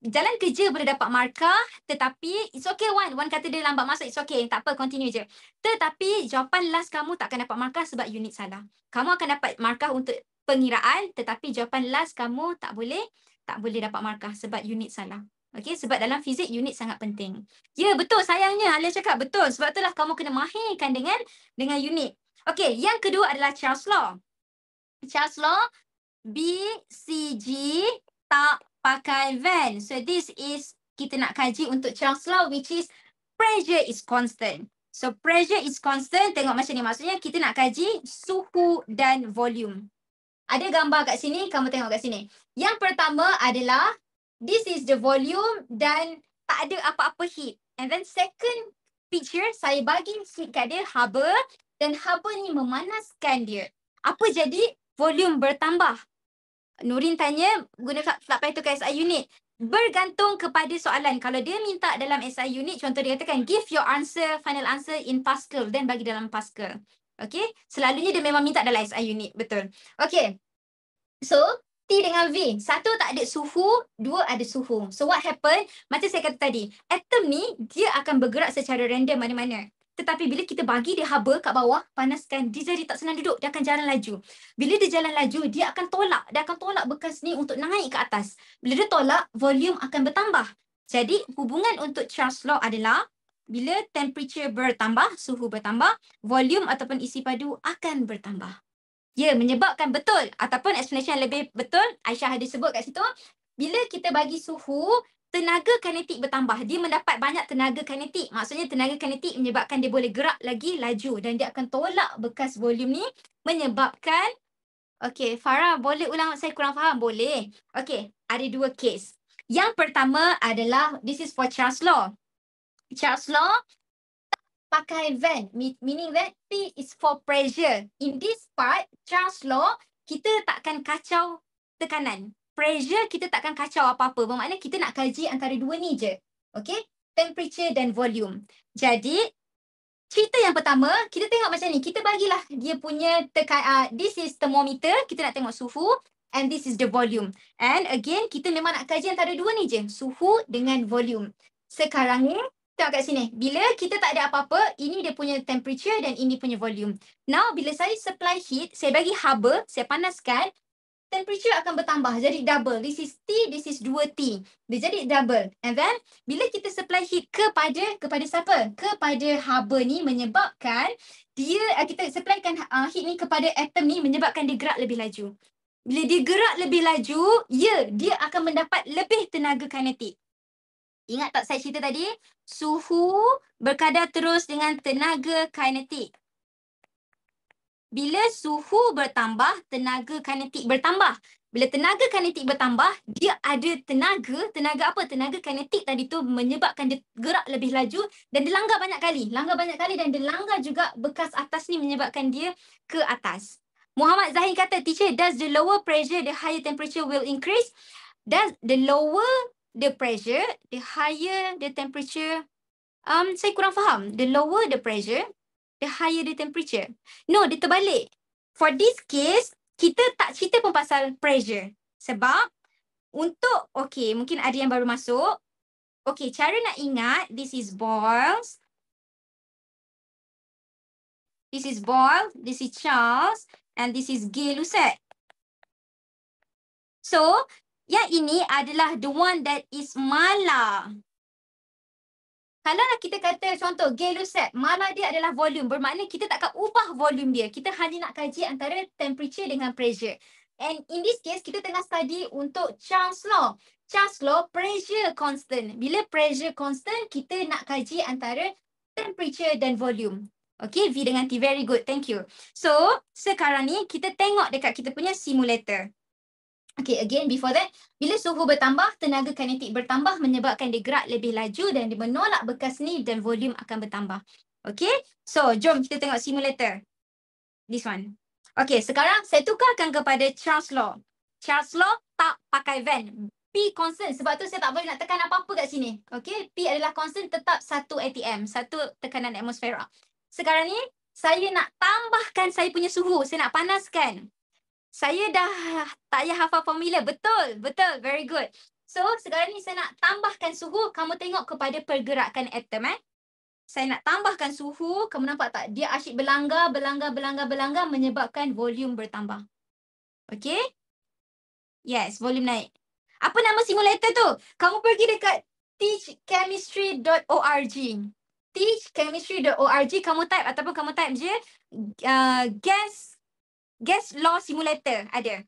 jalan kerja boleh dapat markah, tetapi it's okay Wan. Wan kata dia lambat masuk, it's okay. Tak apa, continue je. Tetapi jawapan last kamu tak akan dapat markah sebab unit salah. Kamu akan dapat markah untuk pengiraan, tetapi jawapan last kamu tak boleh tak boleh dapat markah sebab unit salah. Okay, sebab dalam fizik unit sangat penting. Ya, yeah, betul sayangnya Alia cakap. Betul. Sebab itulah kamu kena mahirkan dengan dengan unit. Okay, yang kedua adalah Charles Law. Charles Law, B, C, G tak pakai van. So, this is kita nak kaji untuk Charles Law which is pressure is constant. So, pressure is constant. Tengok macam ni. Maksudnya kita nak kaji suhu dan volume. Ada gambar kat sini. Kamu tengok kat sini. Yang pertama adalah this is the volume dan tak ada apa-apa heat. And then second picture, saya bagi heat kat dia, haba. Dan haba ni memanaskan dia. Apa jadi? Volume bertambah. Nurin tanya, guna flat pie tu ke SI unit. Bergantung kepada soalan. Kalau dia minta dalam SI unit, contoh dia katakan, give your answer, final answer in Pascal. Then bagi dalam Pascal. Okay? Selalunya dia memang minta dalam SI unit. Betul. Okay. So, T dengan V. Satu tak ada suhu, dua ada suhu. So what happen? Macam saya kata tadi, atom ni dia akan bergerak secara random mana-mana. Tetapi bila kita bagi dia haba kat bawah, panaskan, dia jadi tak senang duduk, dia akan jalan laju. Bila dia jalan laju, dia akan tolak. Dia akan tolak bekas ni untuk naik ke atas. Bila dia tolak, volume akan bertambah. Jadi hubungan untuk Charles Law adalah bila temperature bertambah, suhu bertambah, volume ataupun isi padu akan bertambah. Ya menyebabkan betul ataupun explanation yang lebih betul Aisyah ada sebut kat situ bila kita bagi suhu tenaga kinetik bertambah dia mendapat banyak tenaga kinetik maksudnya tenaga kinetik menyebabkan dia boleh gerak lagi laju dan dia akan tolak bekas volume ni menyebabkan okey Farah boleh ulang saya kurang faham boleh okey ada dua case yang pertama adalah this is for Charles law Charles law pakai van, mini van. P is for pressure. In this part, Charles Law, kita takkan kacau tekanan. Pressure, kita takkan kacau apa-apa. Bermakna kita nak kaji antara dua ni je. Okay? Temperature dan volume. Jadi, cerita yang pertama, kita tengok macam ni. Kita bagilah dia punya tekan. Uh, ah, this is thermometer. Kita nak tengok suhu. And this is the volume. And again, kita memang nak kaji antara dua ni je. Suhu dengan volume. Sekarang ni, tengok kat sini. Bila kita tak ada apa-apa, ini dia punya temperature dan ini punya volume. Now, bila saya supply heat, saya bagi haba, saya panaskan, temperature akan bertambah. Jadi double. This is T, this is 2T. Dia jadi double. And then, bila kita supply heat kepada, kepada siapa? Kepada haba ni menyebabkan dia, eh, kita supplykan uh, heat ni kepada atom ni menyebabkan dia gerak lebih laju. Bila dia gerak lebih laju, ya, yeah, dia akan mendapat lebih tenaga kinetik. Ingat tak saya cerita tadi? Suhu berkadar terus dengan tenaga kinetik. Bila suhu bertambah, tenaga kinetik bertambah. Bila tenaga kinetik bertambah, dia ada tenaga. Tenaga apa? Tenaga kinetik tadi tu menyebabkan dia gerak lebih laju dan dia langgar banyak kali. Langgar banyak kali dan dia langgar juga bekas atas ni menyebabkan dia ke atas. Muhammad Zahin kata, teacher, does the lower pressure, the higher temperature will increase? Does the lower the pressure, the higher the temperature. Um, saya kurang faham. The lower the pressure, the higher the temperature. No, dia terbalik. For this case, kita tak cerita pun pasal pressure. Sebab untuk, okay, mungkin ada yang baru masuk. Okay, cara nak ingat, this is balls. This is ball, this is Charles, and this is Gay Lucette. So, yang ini adalah the one that is mala. Kalau kita kata contoh gay lucet, mala dia adalah volume. Bermakna kita takkan ubah volume dia. Kita hanya nak kaji antara temperature dengan pressure. And in this case, kita tengah study untuk Charles law. Charles law, pressure constant. Bila pressure constant, kita nak kaji antara temperature dan volume. Okay, V dengan T. Very good. Thank you. So, sekarang ni kita tengok dekat kita punya simulator. Okay, again before that, bila suhu bertambah, tenaga kinetik bertambah menyebabkan dia gerak lebih laju dan dia menolak bekas ni dan volume akan bertambah. Okay, so jom kita tengok simulator. This one. Okay, sekarang saya tukarkan kepada Charles Law. Charles Law tak pakai van. P constant, sebab tu saya tak boleh nak tekan apa-apa kat sini. Okay, P adalah constant tetap satu ATM, satu tekanan atmosfera. Sekarang ni, saya nak tambahkan saya punya suhu. Saya nak panaskan saya dah tak payah hafal formula. Betul, betul. Very good. So sekarang ni saya nak tambahkan suhu. Kamu tengok kepada pergerakan atom eh. Saya nak tambahkan suhu. Kamu nampak tak? Dia asyik berlanggar, berlanggar, berlanggar, berlanggar menyebabkan volume bertambah. Okay? Yes, volume naik. Apa nama simulator tu? Kamu pergi dekat teachchemistry.org. Teachchemistry.org. Kamu type ataupun kamu type je. Uh, gas Guess Law Simulator ada.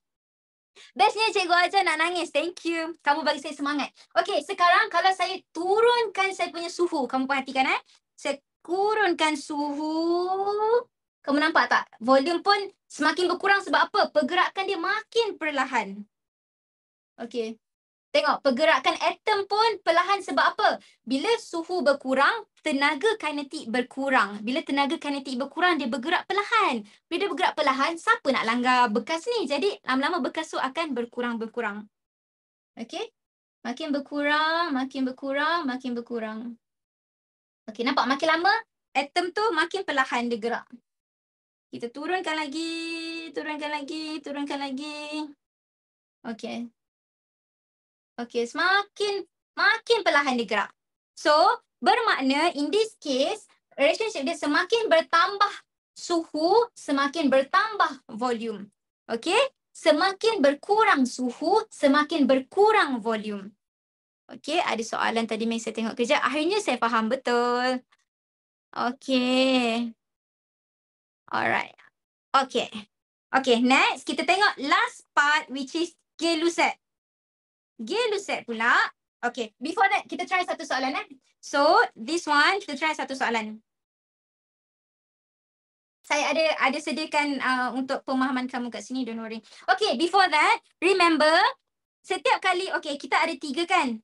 Bestnya Cikgu aja nak nangis. Thank you. Kamu bagi saya semangat. Okay, sekarang kalau saya turunkan saya punya suhu. Kamu perhatikan eh. Saya kurunkan suhu. Kamu nampak tak? Volume pun semakin berkurang sebab apa? Pergerakan dia makin perlahan. Okay, Tengok pergerakan atom pun perlahan sebab apa? Bila suhu berkurang, tenaga kinetik berkurang. Bila tenaga kinetik berkurang, dia bergerak perlahan. Bila dia bergerak perlahan, siapa nak langgar bekas ni? Jadi lama-lama bekas tu akan berkurang-berkurang. Okay? Makin berkurang, makin berkurang, makin berkurang. Okay, nampak makin lama, atom tu makin perlahan dia gerak. Kita turunkan lagi, turunkan lagi, turunkan lagi. Okay, Okay, semakin makin perlahan dia gerak. So, bermakna in this case, relationship dia semakin bertambah suhu, semakin bertambah volume. Okay, semakin berkurang suhu, semakin berkurang volume. Okay, ada soalan tadi yang saya tengok kerja Akhirnya saya faham betul. Okay. Alright. Okay. Okay, next kita tengok last part which is gelusat. Geluset pula. Okay, before that, kita try satu soalan. Eh? So, this one, kita try satu soalan. Saya ada ada sediakan uh, untuk pemahaman kamu kat sini, don't worry. Okay, before that, remember, setiap kali, okay, kita ada tiga kan?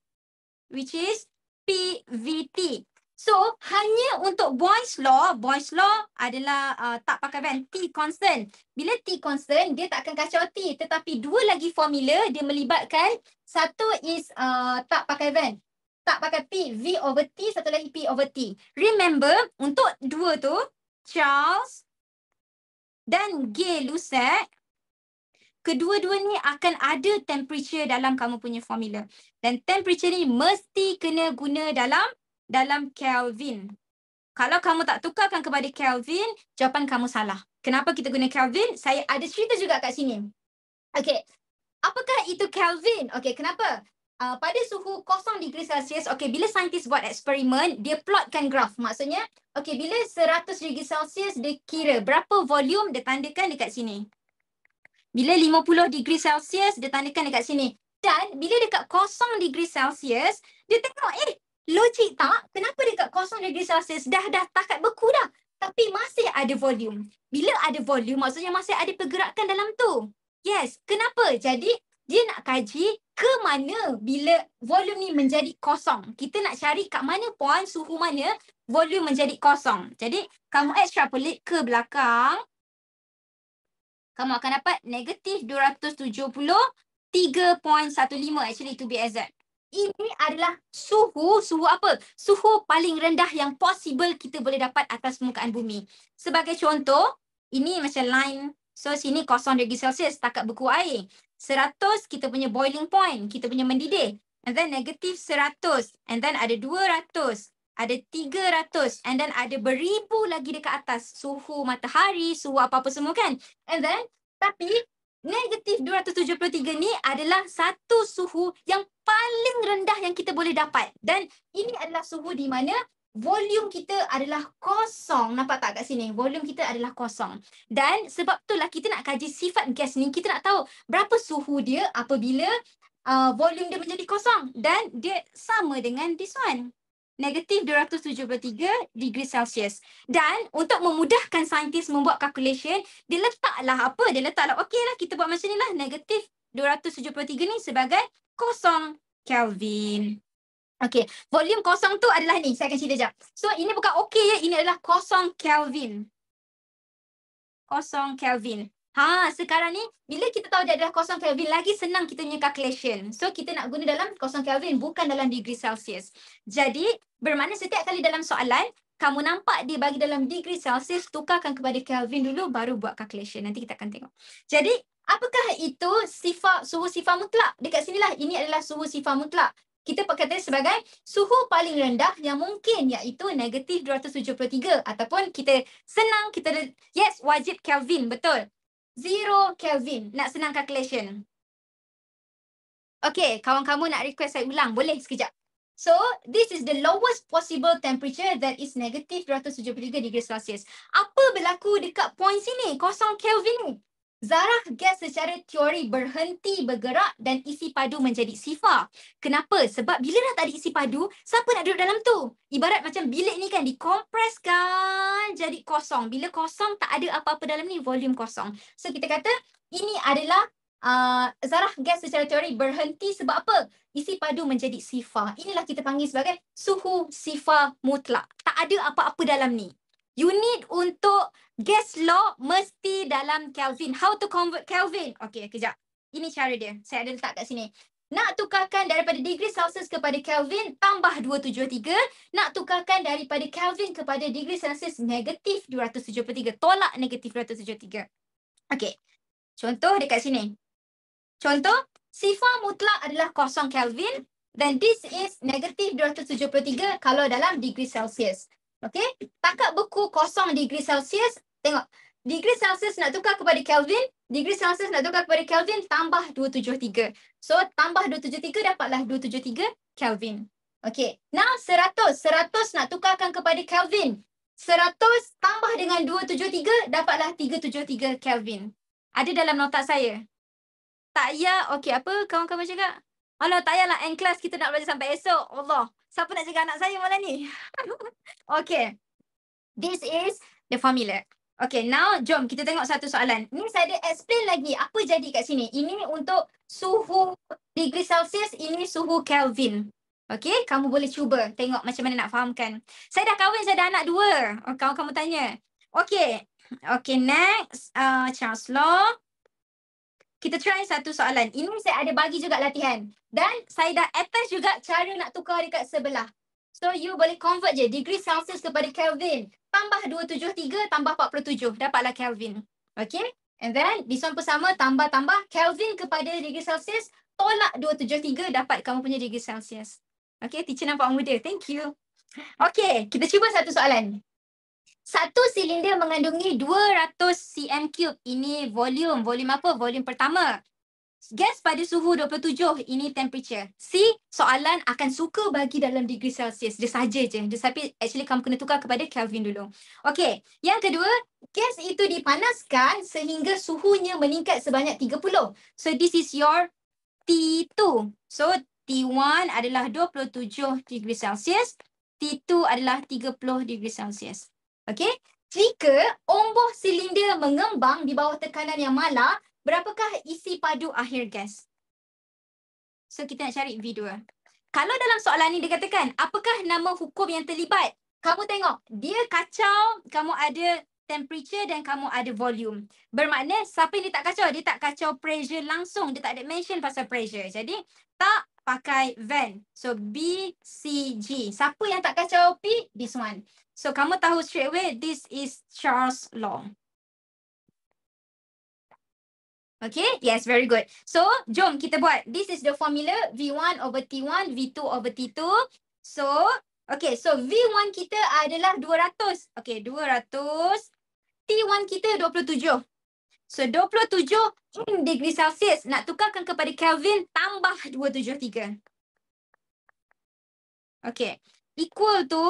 Which is PVT. So hanya untuk Boyle's Law, Boyle's Law adalah uh, tak pakai van, T constant. Bila T constant, dia tak akan kacau T. Tetapi dua lagi formula dia melibatkan, satu is uh, tak pakai van. Tak pakai P, V over T, satu lagi P over T. Remember, untuk dua tu, Charles dan Gay Lussac, kedua-dua ni akan ada temperature dalam kamu punya formula. Dan temperature ni mesti kena guna dalam dalam Kelvin. Kalau kamu tak tukarkan kepada Kelvin, jawapan kamu salah. Kenapa kita guna Kelvin? Saya ada cerita juga kat sini. Okay. Apakah itu Kelvin? Okay, kenapa? Uh, pada suhu kosong degree Celsius, okay, bila saintis buat eksperimen, dia plotkan graf. Maksudnya, okay, bila 100 degree Celsius, dia kira berapa volume dia tandakan dekat sini. Bila 50 degree Celsius, dia tandakan dekat sini. Dan bila dekat kosong degree Celsius, dia tengok, eh, Logik tak? Kenapa dekat kosong degree Celsius dah dah takat beku dah? Tapi masih ada volume. Bila ada volume, maksudnya masih ada pergerakan dalam tu. Yes, kenapa? Jadi dia nak kaji ke mana bila volume ni menjadi kosong. Kita nak cari kat mana point suhu mana volume menjadi kosong. Jadi kamu extrapolate ke belakang. Kamu akan dapat negatif 273.15 actually to be exact ini adalah suhu, suhu apa? Suhu paling rendah yang possible kita boleh dapat atas permukaan bumi. Sebagai contoh, ini macam line. So sini kosong degree Celsius, setakat beku air. 100 kita punya boiling point, kita punya mendidih. And then negatif 100. And then ada 200. Ada 300. And then ada beribu lagi dekat atas. Suhu matahari, suhu apa-apa semua kan? And then, tapi negatif 273 ni adalah satu suhu yang paling rendah yang kita boleh dapat. Dan ini adalah suhu di mana volume kita adalah kosong. Nampak tak kat sini? Volume kita adalah kosong. Dan sebab itulah kita nak kaji sifat gas ni, kita nak tahu berapa suhu dia apabila uh, volume dia menjadi kosong. Dan dia sama dengan this one. Negatif 273 degree Celsius. Dan untuk memudahkan saintis membuat calculation, dia letaklah apa? Dia letaklah, okeylah kita buat macam ni lah. Negatif 273 ni sebagai kosong Kelvin. Okay, volume kosong tu adalah ni. Saya akan cerita sekejap. So ini bukan okay ya. Ini adalah kosong Kelvin. Kosong Kelvin. Ha, sekarang ni bila kita tahu dia adalah kosong Kelvin lagi senang kita punya calculation. So kita nak guna dalam kosong Kelvin bukan dalam degree Celsius. Jadi bermakna setiap kali dalam soalan kamu nampak dia bagi dalam degree Celsius tukarkan kepada Kelvin dulu baru buat calculation. Nanti kita akan tengok. Jadi Apakah itu sifat suhu sifat mutlak? Dekat lah ini adalah suhu sifat mutlak. Kita perkata sebagai suhu paling rendah yang mungkin iaitu negatif 273 ataupun kita senang kita yes wajib Kelvin betul. Zero Kelvin nak senang calculation. Okay kawan kamu nak request saya ulang boleh sekejap. So this is the lowest possible temperature that is negative 273 degrees Celsius. Apa berlaku dekat point sini kosong Kelvin ni? Zarah gas secara teori berhenti bergerak dan isi padu menjadi sifar. Kenapa? Sebab bila dah tak ada isi padu, siapa nak duduk dalam tu? Ibarat macam bilik ni kan dikompreskan jadi kosong. Bila kosong tak ada apa-apa dalam ni, volume kosong. So kita kata ini adalah uh, zarah gas secara teori berhenti sebab apa? Isi padu menjadi sifar. Inilah kita panggil sebagai suhu sifar mutlak. Tak ada apa-apa dalam ni. You need untuk gas law mesti dalam Kelvin. How to convert Kelvin? Okay, kejap. Ini cara dia. Saya ada letak kat sini. Nak tukarkan daripada degree Celsius kepada Kelvin, tambah 273. Nak tukarkan daripada Kelvin kepada degree Celsius, negatif 273. Tolak negatif 273. Okay. Contoh dekat sini. Contoh, sifar mutlak adalah kosong Kelvin. Then this is negatif 273 kalau dalam degree Celsius. Okey, tangkap beku kosong degree Celsius. Tengok, degree Celsius nak tukar kepada Kelvin. Degree Celsius nak tukar kepada Kelvin, tambah 273. So, tambah 273 dapatlah 273 Kelvin. Okey, now 100. 100 nak tukarkan kepada Kelvin. 100 tambah dengan 273 dapatlah 373 Kelvin. Ada dalam notak saya. Tak ya, okey apa kawan-kawan cakap? Alah, tak payahlah end class kita nak belajar sampai esok. Allah, siapa nak jaga anak saya malam ni? okay. This is the formula. Okay, now jom kita tengok satu soalan. Ni saya ada explain lagi apa jadi kat sini. Ini untuk suhu degree Celsius, ini suhu Kelvin. Okay, kamu boleh cuba tengok macam mana nak fahamkan. Saya dah kahwin, saya dah anak dua. Oh, kamu, kamu tanya. Okay. Okay, next. Uh, Charles Law kita try satu soalan. Ini saya ada bagi juga latihan. Dan saya dah attach juga cara nak tukar dekat sebelah. So you boleh convert je degree Celsius kepada Kelvin. Tambah 273 tambah 47 dapatlah Kelvin. Okay. And then this one pun sama tambah-tambah Kelvin kepada degree Celsius. Tolak 273 dapat kamu punya degree Celsius. Okay teacher nampak muda. Thank you. Okay kita cuba satu soalan. Satu silinder mengandungi 200 cm cube. Ini volume. Volume apa? Volume pertama. Gas pada suhu 27. Ini temperature. See, soalan akan suka bagi dalam degree Celsius. Dia saja je. Dia, tapi actually kamu kena tukar kepada Kelvin dulu. Okey, Yang kedua, gas itu dipanaskan sehingga suhunya meningkat sebanyak 30. So, this is your T2. So, T1 adalah 27 degree Celsius. T2 adalah 30 degree Celsius. Okey, jika omboh silinder mengembang di bawah tekanan yang malar, berapakah isi padu akhir gas? So kita nak cari V2. Lah. Kalau dalam soalan ni dikatakan, apakah nama hukum yang terlibat? Kamu tengok, dia kacau, kamu ada temperature dan kamu ada volume. Bermakna siapa yang dia tak kacau? Dia tak kacau pressure langsung. Dia tak ada mention pasal pressure. Jadi tak pakai van. So B, C, G. Siapa yang tak kacau P? This one. So kamu tahu straight away this is Charles Law. Okay, yes, very good. So, jom kita buat. This is the formula V1 over T1, V2 over T2. So, okay, so V1 kita adalah 200. Okay, 200 T1 kita 27. So 27 hmm, degree Celsius. Nak tukarkan kepada Kelvin tambah 273. Okay. Equal tu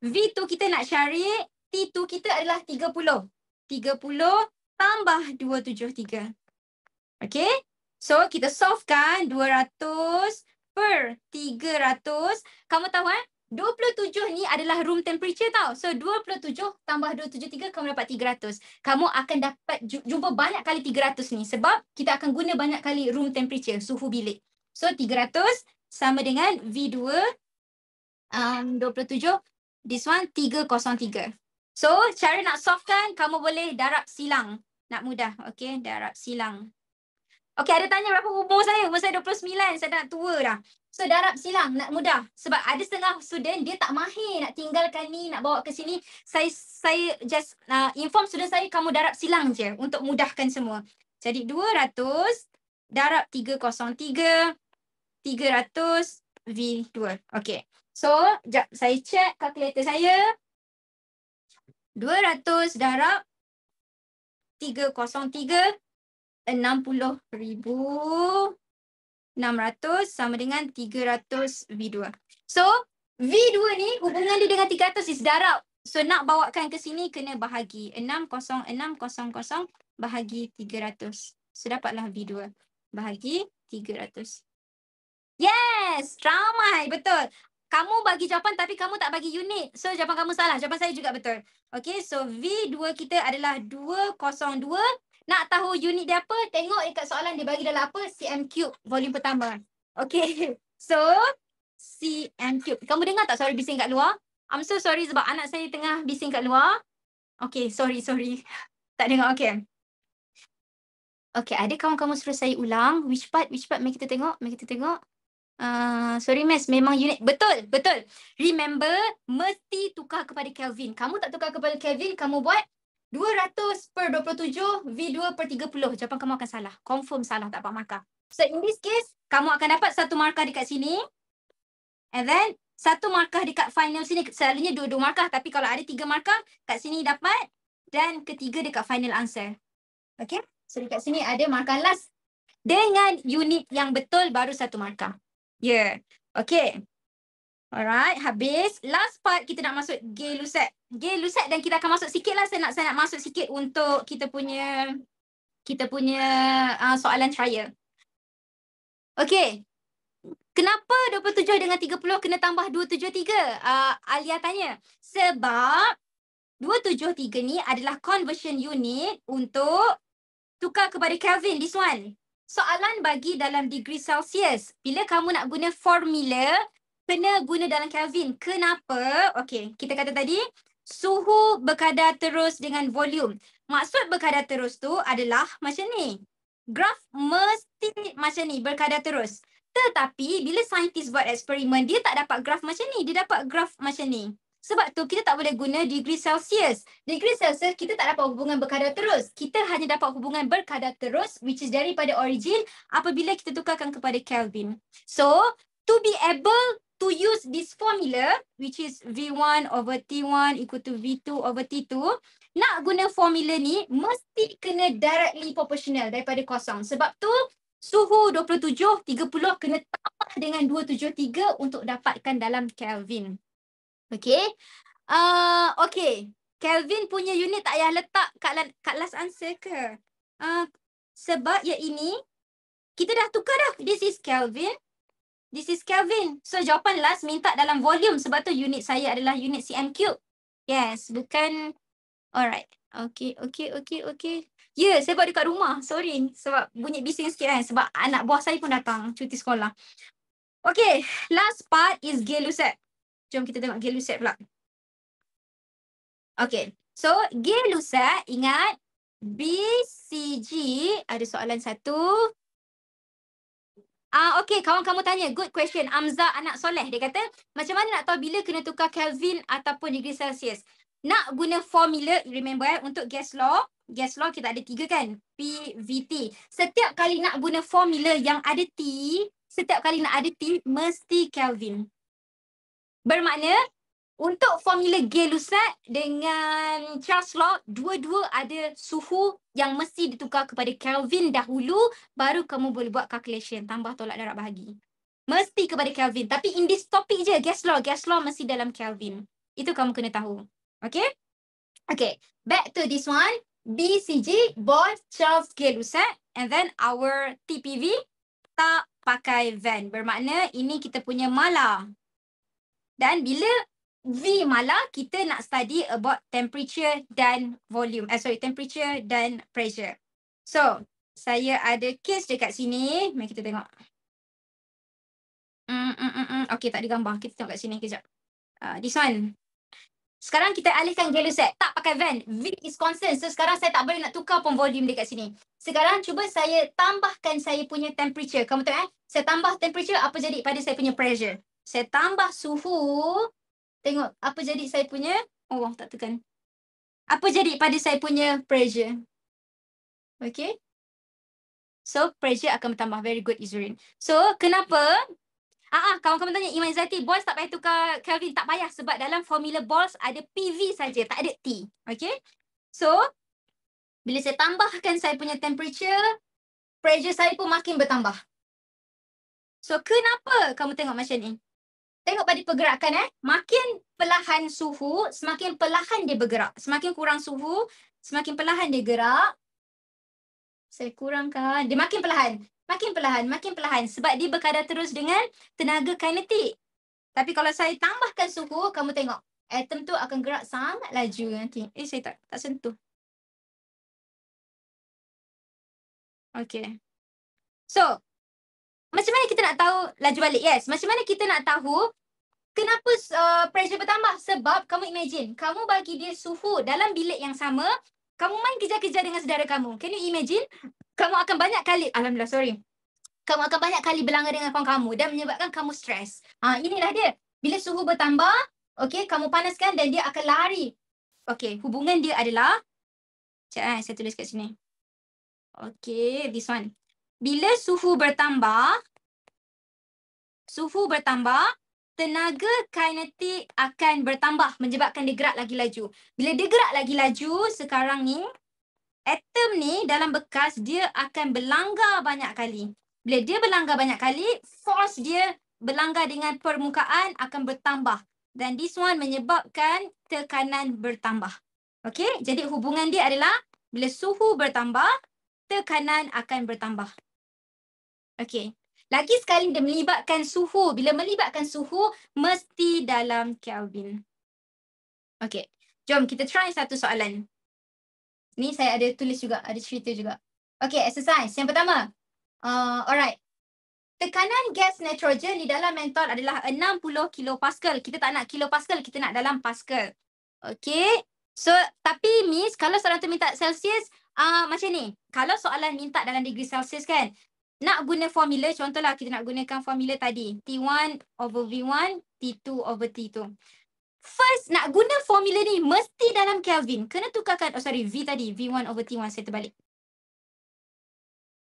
V2 kita nak cari T2 kita adalah 30. 30 tambah 273. Okay. So kita solve kan 200 per 300. Kamu tahu kan? Eh? 27 ni adalah room temperature tau. So 27 tambah 273 kamu dapat 300. Kamu akan dapat jumpa banyak kali 300 ni sebab kita akan guna banyak kali room temperature, suhu bilik. So 300 sama dengan V2 um, 27, this one 303. So cara nak solvekan, kamu boleh darab silang. Nak mudah, okay? Darab silang. Okay, ada tanya berapa umur saya? Umur saya 29, saya dah tua dah. So darab silang nak mudah sebab ada setengah student dia tak mahir nak tinggalkan ni nak bawa ke sini saya saya just uh, inform student saya kamu darab silang je untuk mudahkan semua. Jadi 200 darab 303 300 V2. okey So jap saya check kalkulator saya. 200 darab 303 60,000 600 sama dengan 300 V2. So V2 ni hubungan dia dengan 300 is darab. So nak bawakan ke sini kena bahagi. 60600 bahagi 300. So dapatlah V2 bahagi 300. Yes! Ramai! Betul! Kamu bagi jawapan tapi kamu tak bagi unit. So jawapan kamu salah. Jawapan saya juga betul. Okay, so V2 kita adalah 202 nak tahu unit dia apa? Tengok dekat soalan dia bagi dalam apa? CM cube volume pertama. Okay. So, CM cube. Kamu dengar tak suara bising kat luar? I'm so sorry sebab anak saya tengah bising kat luar. Okay, sorry, sorry. Tak dengar, okay. Okay, ada kawan-kawan suruh saya ulang. Which part, which part? Mari kita tengok, mari kita tengok. Uh, sorry, Mas. Memang unit. Betul, betul. Remember, mesti tukar kepada Kelvin. Kamu tak tukar kepada Kelvin, kamu buat 200 per 27 V2 per 30. Jawapan kamu akan salah. Confirm salah tak dapat markah. So in this case, kamu akan dapat satu markah dekat sini. And then, satu markah dekat final sini. Selalunya dua-dua markah. Tapi kalau ada tiga markah, kat sini dapat. Dan ketiga dekat final answer. Okay? So dekat sini ada markah last. Dengan unit yang betul, baru satu markah. Ya. Yeah. Okay. Alright, habis. Last part kita nak masuk gay luset. Gay luset dan kita akan masuk sikit lah. Saya nak, saya nak masuk sikit untuk kita punya kita punya uh, soalan trial. Okay. Kenapa 27 dengan 30 kena tambah 273? Uh, Alia tanya. Sebab 273 ni adalah conversion unit untuk tukar kepada Kelvin. This one. Soalan bagi dalam degree Celsius. Bila kamu nak guna formula kena guna dalam Kelvin. Kenapa? Okey, kita kata tadi suhu berkadar terus dengan volume. Maksud berkadar terus tu adalah macam ni. Graf mesti macam ni berkadar terus. Tetapi bila saintis buat eksperimen, dia tak dapat graf macam ni. Dia dapat graf macam ni. Sebab tu kita tak boleh guna degree Celsius. Degree Celsius kita tak dapat hubungan berkadar terus. Kita hanya dapat hubungan berkadar terus which is daripada origin apabila kita tukarkan kepada Kelvin. So, to be able to use this formula, which is V1 over T1 equal to V2 over T2, nak guna formula ni, mesti kena directly proportional daripada kosong. Sebab tu, suhu 27-30 kena tambah dengan 273 untuk dapatkan dalam Kelvin. Okay. Uh, okay. Kelvin punya unit tak payah letak kat, kat last answer ke? Uh, sebab ya ini, kita dah tukar dah. This is Kelvin. This is Kelvin. So jawapan last minta dalam volume sebab tu unit saya adalah unit cm cube. Yes, bukan. Alright. Okay, okay, okay, okay. Ya, yeah, saya buat dekat rumah. Sorry sebab bunyi bising sikit kan. Sebab anak buah saya pun datang cuti sekolah. Okay, last part is gay lucet. Jom kita tengok gay lucet pula. Okay, so gay lucet ingat BCG ada soalan satu. Ah uh, okey kawan kamu tanya good question Amza anak soleh dia kata macam mana nak tahu bila kena tukar Kelvin ataupun degree Celsius nak guna formula remember eh untuk gas law gas law kita ada tiga kan P V T. setiap kali nak guna formula yang ada T setiap kali nak ada T mesti Kelvin bermakna untuk formula Gale Lussac dengan Charles Law, dua-dua ada suhu yang mesti ditukar kepada Kelvin dahulu baru kamu boleh buat calculation tambah tolak darab bahagi. Mesti kepada Kelvin. Tapi in this topic je, gas law. Gas law mesti dalam Kelvin. Itu kamu kena tahu. Okay? Okay. Back to this one. BCG, Ball, Charles Gale Lussac. And then our TPV tak pakai van. Bermakna ini kita punya mala. Dan bila V malah kita nak study about temperature dan volume. Eh, sorry, temperature dan pressure. So, saya ada case dekat sini. Mari kita tengok. Mm, mm, mm, mm. Okay, tak ada gambar. Kita tengok kat sini kejap. Uh, this one. Sekarang kita alihkan gelu set. Tak pakai van. V is constant. So, sekarang saya tak boleh nak tukar pun volume dekat sini. Sekarang cuba saya tambahkan saya punya temperature. Kamu tengok eh. Saya tambah temperature, apa jadi pada saya punya pressure? Saya tambah suhu. Tengok apa jadi saya punya. Oh tak tekan. Apa jadi pada saya punya pressure. Okay. So pressure akan bertambah. Very good Izurin. So kenapa? Ah, ah kawan-kawan tanya Iman Zati balls tak payah tukar Kelvin tak payah sebab dalam formula balls ada PV saja tak ada T. Okay. So bila saya tambahkan saya punya temperature, pressure saya pun makin bertambah. So kenapa kamu tengok macam ni? tengok pada pergerakan eh. Makin perlahan suhu, semakin perlahan dia bergerak. Semakin kurang suhu, semakin perlahan dia gerak. Saya kurangkan. Dia makin perlahan. Makin perlahan, makin perlahan. Sebab dia berkadar terus dengan tenaga kinetik. Tapi kalau saya tambahkan suhu, kamu tengok. Atom tu akan gerak sangat laju nanti. Eh, saya tak tak sentuh. Okay. So, macam mana kita nak tahu laju balik yes macam mana kita nak tahu kenapa uh, pressure bertambah sebab kamu imagine kamu bagi dia suhu dalam bilik yang sama kamu main kejar-kejar dengan saudara kamu can you imagine kamu akan banyak kali alhamdulillah sorry kamu akan banyak kali berlanggar dengan kawan kamu dan menyebabkan kamu stres ha ah, inilah dia bila suhu bertambah okay, kamu panaskan dan dia akan lari Okay, hubungan dia adalah Sekejap, eh, saya tulis kat sini Okay, this one bila suhu bertambah, suhu bertambah, tenaga kinetik akan bertambah menyebabkan dia gerak lagi laju. Bila dia gerak lagi laju, sekarang ni, atom ni dalam bekas dia akan berlanggar banyak kali. Bila dia berlanggar banyak kali, force dia berlanggar dengan permukaan akan bertambah. Dan this one menyebabkan tekanan bertambah. Okay, jadi hubungan dia adalah bila suhu bertambah, tekanan akan bertambah. Okey. Lagi sekali dia melibatkan suhu. Bila melibatkan suhu, mesti dalam Kelvin. Okey. Jom kita try satu soalan. Ni saya ada tulis juga, ada cerita juga. Okey, exercise. Yang pertama. Uh, alright. Tekanan gas nitrogen di dalam mentol adalah 60 kPa. Kita tak nak kPa, kita nak dalam pascal. Okay. So, tapi Miss, kalau soalan tu minta Celsius, uh, macam ni. Kalau soalan minta dalam degree Celsius kan, nak guna formula, contohlah kita nak gunakan formula tadi. T1 over V1, T2 over T2. First, nak guna formula ni mesti dalam Kelvin. Kena tukarkan, oh sorry, V tadi. V1 over T1, saya terbalik.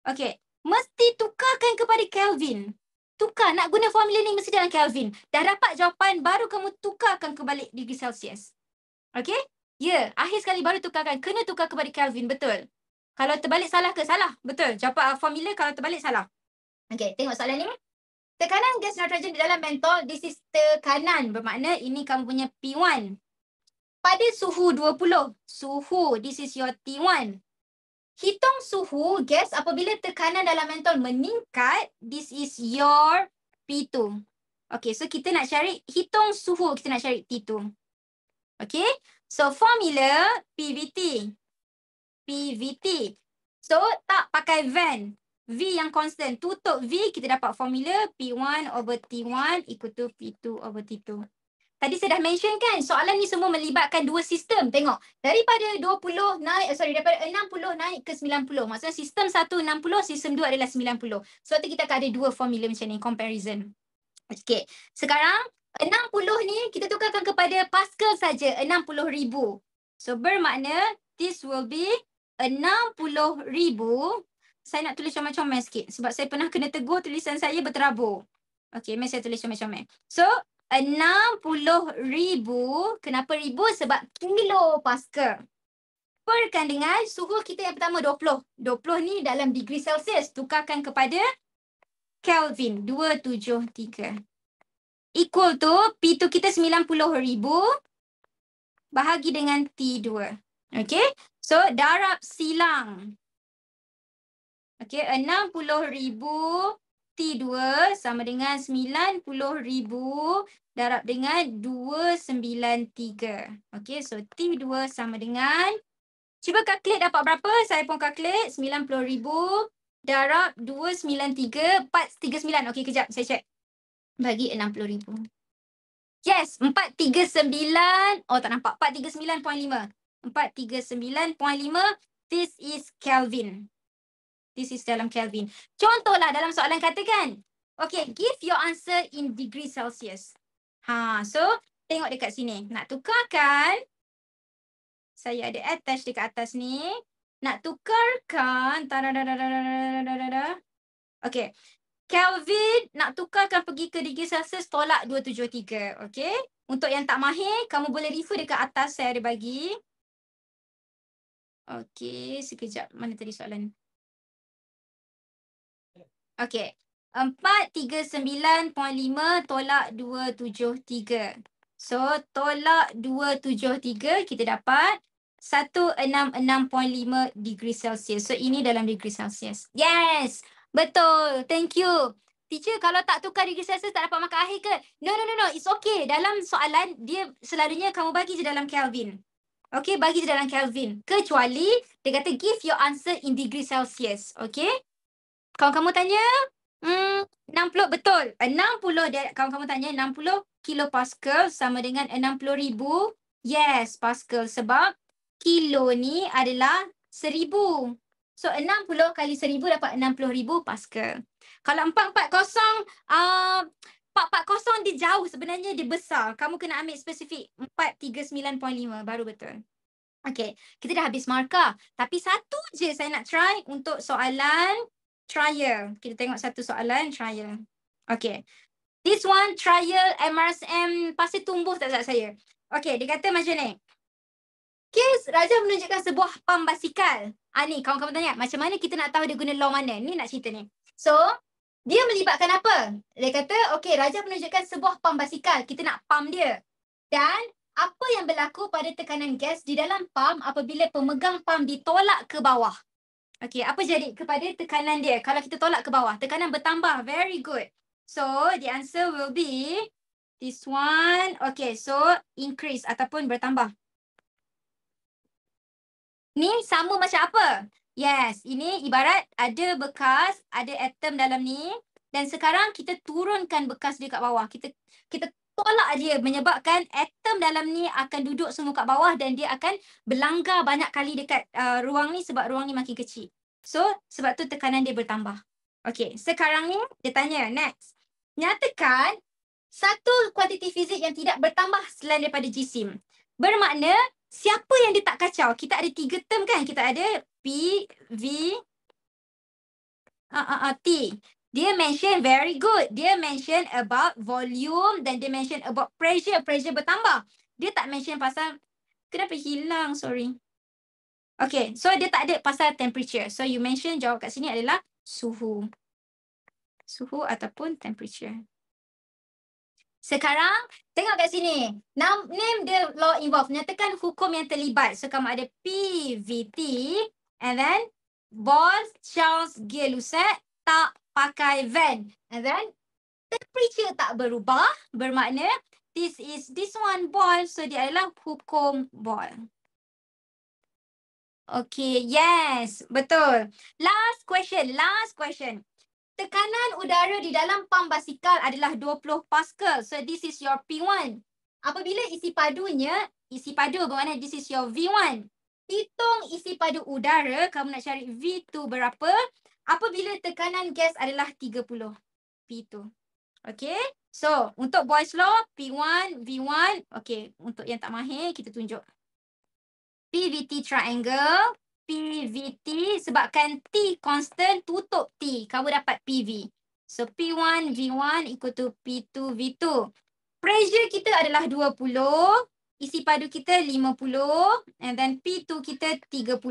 Okay. Mesti tukarkan kepada Kelvin. Tukar, nak guna formula ni mesti dalam Kelvin. Dah dapat jawapan, baru kamu tukarkan kebalik degree Celsius. Okay? Ya, yeah. akhir sekali baru tukarkan. Kena tukar kepada Kelvin, betul. Kalau terbalik salah ke? Salah. Betul. Jawapan uh, formula kalau terbalik salah. Okay. Tengok soalan ni. Tekanan gas nitrogen di dalam mentol. This is tekanan. Bermakna ini kamu punya P1. Pada suhu 20. Suhu. This is your T1. Hitung suhu gas apabila tekanan dalam mentol meningkat. This is your P2. Okay. So kita nak cari hitung suhu. Kita nak cari T2. Okay. So formula PVT. PVT. So tak pakai van. V yang constant. Tutup V kita dapat formula P1 over T1 equal to P2 over T2. Tadi saya dah mention kan soalan ni semua melibatkan dua sistem. Tengok. Daripada 20 naik, eh, sorry daripada 60 naik ke 90. Maksudnya sistem 1 60, sistem 2 adalah 90. So tu kita akan ada dua formula macam ni. Comparison. Okay. Sekarang 60 ni kita tukarkan kepada Pascal saja 60,000. So bermakna this will be 60,000 saya nak tulis comel-comel sikit sebab saya pernah kena tegur tulisan saya berterabur. Okay, mai saya tulis comel-comel. So, 60,000 kenapa ribu sebab kilo pascal. Perkandungan suhu kita yang pertama 20. 20 ni dalam degree Celsius tukarkan kepada Kelvin 273. Equal to P tu kita 90,000 bahagi dengan T2. Okay. So darab silang. Okay, enam puluh ribu T2 sama dengan sembilan puluh ribu darab dengan dua sembilan tiga, Okay, so T2 sama dengan. Cuba kalkulat dapat berapa? Saya pun puluh ribu darab dua sembilan tiga empat tiga sembilan, Okay, kejap saya cek Bagi enam puluh ribu. Yes, empat tiga sembilan. Oh, tak nampak. lima. 439.5 this is Kelvin. This is dalam Kelvin. Contohlah dalam soalan katakan. Okay, give your answer in degree Celsius. Ha, so tengok dekat sini. Nak tukarkan. Saya ada attach dekat atas ni. Nak tukarkan. Okay. Kelvin nak tukarkan pergi ke degree Celsius tolak 273. Okay. Untuk yang tak mahir, kamu boleh refer dekat atas saya ada bagi. Okey, sekejap. Mana tadi soalan? Okey. 439.5 tolak 273. So, tolak 273 kita dapat 166.5 degree Celsius. So, ini dalam degree Celsius. Yes! Betul! Thank you! Teacher, kalau tak tukar degree Celsius, tak dapat makan akhir ke? No, no, no, no. It's okay. Dalam soalan, dia selalunya kamu bagi je dalam Kelvin. Okay, bagi dia dalam Kelvin. Kecuali dia kata give your answer in degree Celsius. Okay. Kawan kamu tanya, hmm, 60 betul. 60 dia, kawan kamu tanya 60 kilopascal sama dengan ribu Yes, pascal. Sebab kilo ni adalah seribu. So 60 kali seribu dapat ribu pascal. Kalau 440 uh, kosong dia jauh sebenarnya dia besar. Kamu kena ambil spesifik 439.5 baru betul. Okay, kita dah habis markah. Tapi satu je saya nak try untuk soalan trial. Kita tengok satu soalan trial. Okay. This one trial MRSM pasti tumbuh tak tak saya. Okay, dia kata macam ni. Kes Raja menunjukkan sebuah pam basikal. Ah ni, kawan-kawan tanya, macam mana kita nak tahu dia guna law mana? Ni nak cerita ni. So, dia melibatkan apa? Dia kata, okey, Raja menunjukkan sebuah pam basikal. Kita nak pam dia. Dan apa yang berlaku pada tekanan gas di dalam pam apabila pemegang pam ditolak ke bawah? Okey, apa jadi kepada tekanan dia? Kalau kita tolak ke bawah, tekanan bertambah. Very good. So, the answer will be this one. Okay, so increase ataupun bertambah. Ni sama macam apa? Yes, ini ibarat ada bekas, ada atom dalam ni dan sekarang kita turunkan bekas dia kat bawah. Kita kita tolak dia menyebabkan atom dalam ni akan duduk semua kat bawah dan dia akan berlanggar banyak kali dekat uh, ruang ni sebab ruang ni makin kecil. So, sebab tu tekanan dia bertambah. Okay, sekarang ni dia tanya, next. Nyatakan satu kuantiti fizik yang tidak bertambah selain daripada jisim. Bermakna siapa yang dia tak kacau? Kita ada tiga term kan? Kita ada P, V, ah uh, ah uh, uh, T. Dia mention very good. Dia mention about volume dan dia mention about pressure. Pressure bertambah. Dia tak mention pasal kenapa hilang? Sorry. Okay, so dia tak ada pasal temperature. So you mention jawab kat sini adalah suhu. Suhu ataupun temperature. Sekarang, tengok kat sini. Name the law involved. Nyatakan hukum yang terlibat. So, kamu ada P, V, T. And then, Ball Charles Gelusek tak pakai van. And then, temperature tak berubah. Bermakna, this is this one ball. So, dia adalah hukum ball. Okay, yes. Betul. Last question. Last question. Tekanan udara di dalam pam basikal adalah 20 pascal. So, this is your P1. Apabila isi padunya, isi padu bermakna this is your V1 hitung isi padu udara kamu nak cari V tu berapa apabila tekanan gas adalah 30 P tu. Okay. So untuk Boyle's Law P1, V1. Okay. Untuk yang tak mahir kita tunjuk. PVT triangle. PVT sebabkan T constant tutup T. Kamu dapat PV. So P1, V1 equal to P2, V2. Pressure kita adalah 20 isi padu kita 50 and then P2 kita 30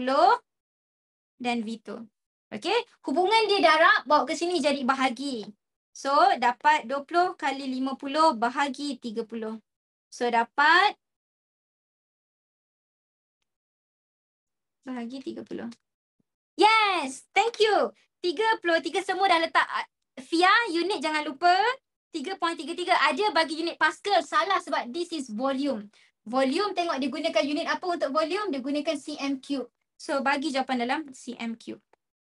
dan V2. Okay, hubungan dia darab bawa ke sini jadi bahagi. So dapat 20 kali 50 bahagi 30. So dapat bahagi 30. Yes, thank you. 33 semua dah letak. via ah, unit jangan lupa. 3.33 ada bagi unit Pascal. Salah sebab this is volume volume tengok dia gunakan unit apa untuk volume dia gunakan cm cube so bagi jawapan dalam cm cube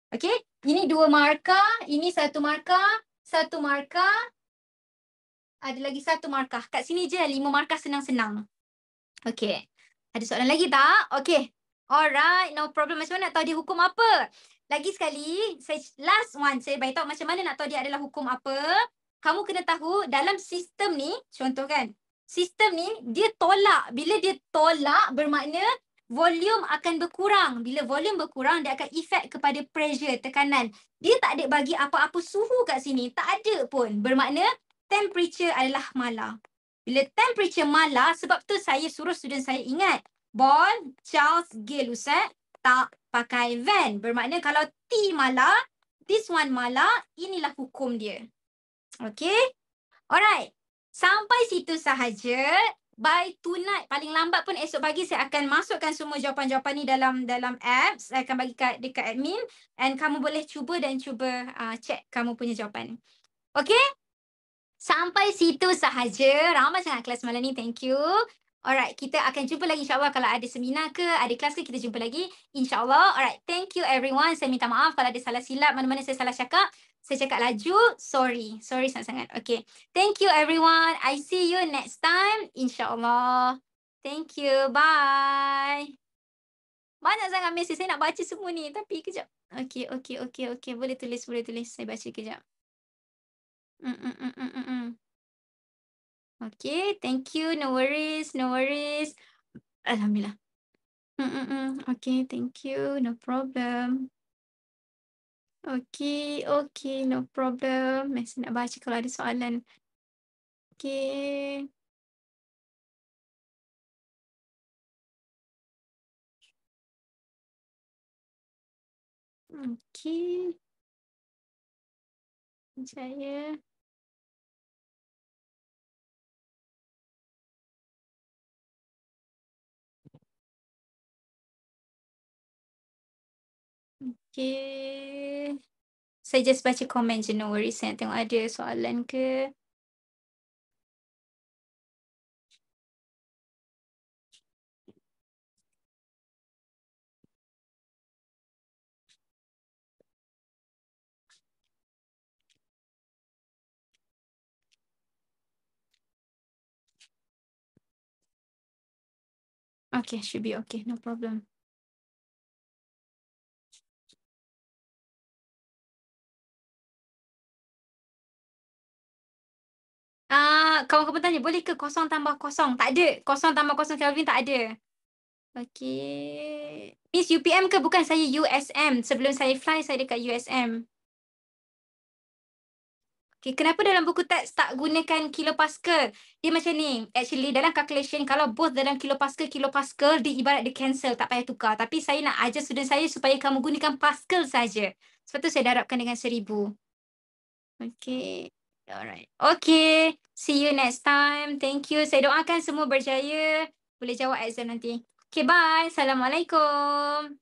okay. ini dua markah ini satu markah satu markah ada lagi satu markah kat sini je lima markah senang-senang Okay, ada soalan lagi tak Okay, alright no problem macam mana nak tahu dia hukum apa lagi sekali saya last one saya bagi tahu macam mana nak tahu dia adalah hukum apa kamu kena tahu dalam sistem ni contoh kan sistem ni dia tolak. Bila dia tolak bermakna volume akan berkurang. Bila volume berkurang dia akan efek kepada pressure, tekanan. Dia tak ada bagi apa-apa suhu kat sini. Tak ada pun. Bermakna temperature adalah malah. Bila temperature malah sebab tu saya suruh student saya ingat. Ball Charles Gelusat tak pakai van. Bermakna kalau T malah, this one malah, inilah hukum dia. Okay? Alright. Sampai situ sahaja. By tonight, paling lambat pun esok pagi saya akan masukkan semua jawapan-jawapan ni dalam dalam app. Saya akan bagi kat, dekat admin. And kamu boleh cuba dan cuba uh, check kamu punya jawapan. Okay? Sampai situ sahaja. Ramai sangat kelas malam ni. Thank you. Alright, kita akan jumpa lagi insyaAllah kalau ada seminar ke, ada kelas ke, kita jumpa lagi. InsyaAllah. Alright, thank you everyone. Saya minta maaf kalau ada salah silap, mana-mana saya salah cakap saya cakap laju, sorry. Sorry sangat-sangat. Okay. Thank you everyone. I see you next time. InsyaAllah. Thank you. Bye. Banyak sangat mesej. Saya nak baca semua ni. Tapi kejap. Okay, okay, okay, okay. Boleh tulis, boleh tulis. Saya baca kejap. Mm, mm, mm, mm, mm. mm. Okay, thank you. No worries, no worries. Alhamdulillah. Mm, mm, mm. Okay, thank you. No problem. Okay, okay, no problem. Masih nak baca kalau ada soalan. Okay, okay. Okey. Saya. Okay. Saya just baca komen je no worries. Saya tengok ada soalan ke. Okay, should be okay. No problem. kawan-kawan ah, tanya, boleh ke kosong tambah kosong? Tak ada. Kosong tambah kosong Kelvin tak ada. Okay. Miss UPM ke? Bukan saya USM. Sebelum saya fly, saya dekat USM. Okay, kenapa dalam buku teks tak gunakan kilopascal? Dia macam ni. Actually, dalam calculation, kalau both dalam kilopascal, kilopascal, dia ibarat dia cancel. Tak payah tukar. Tapi saya nak ajar student saya supaya kamu gunakan pascal saja. Sebab tu saya darabkan dengan seribu. Okay. Alright. Okay. See you next time. Thank you. Saya doakan semua berjaya. Boleh jawab exam nanti. Okay, bye. Assalamualaikum.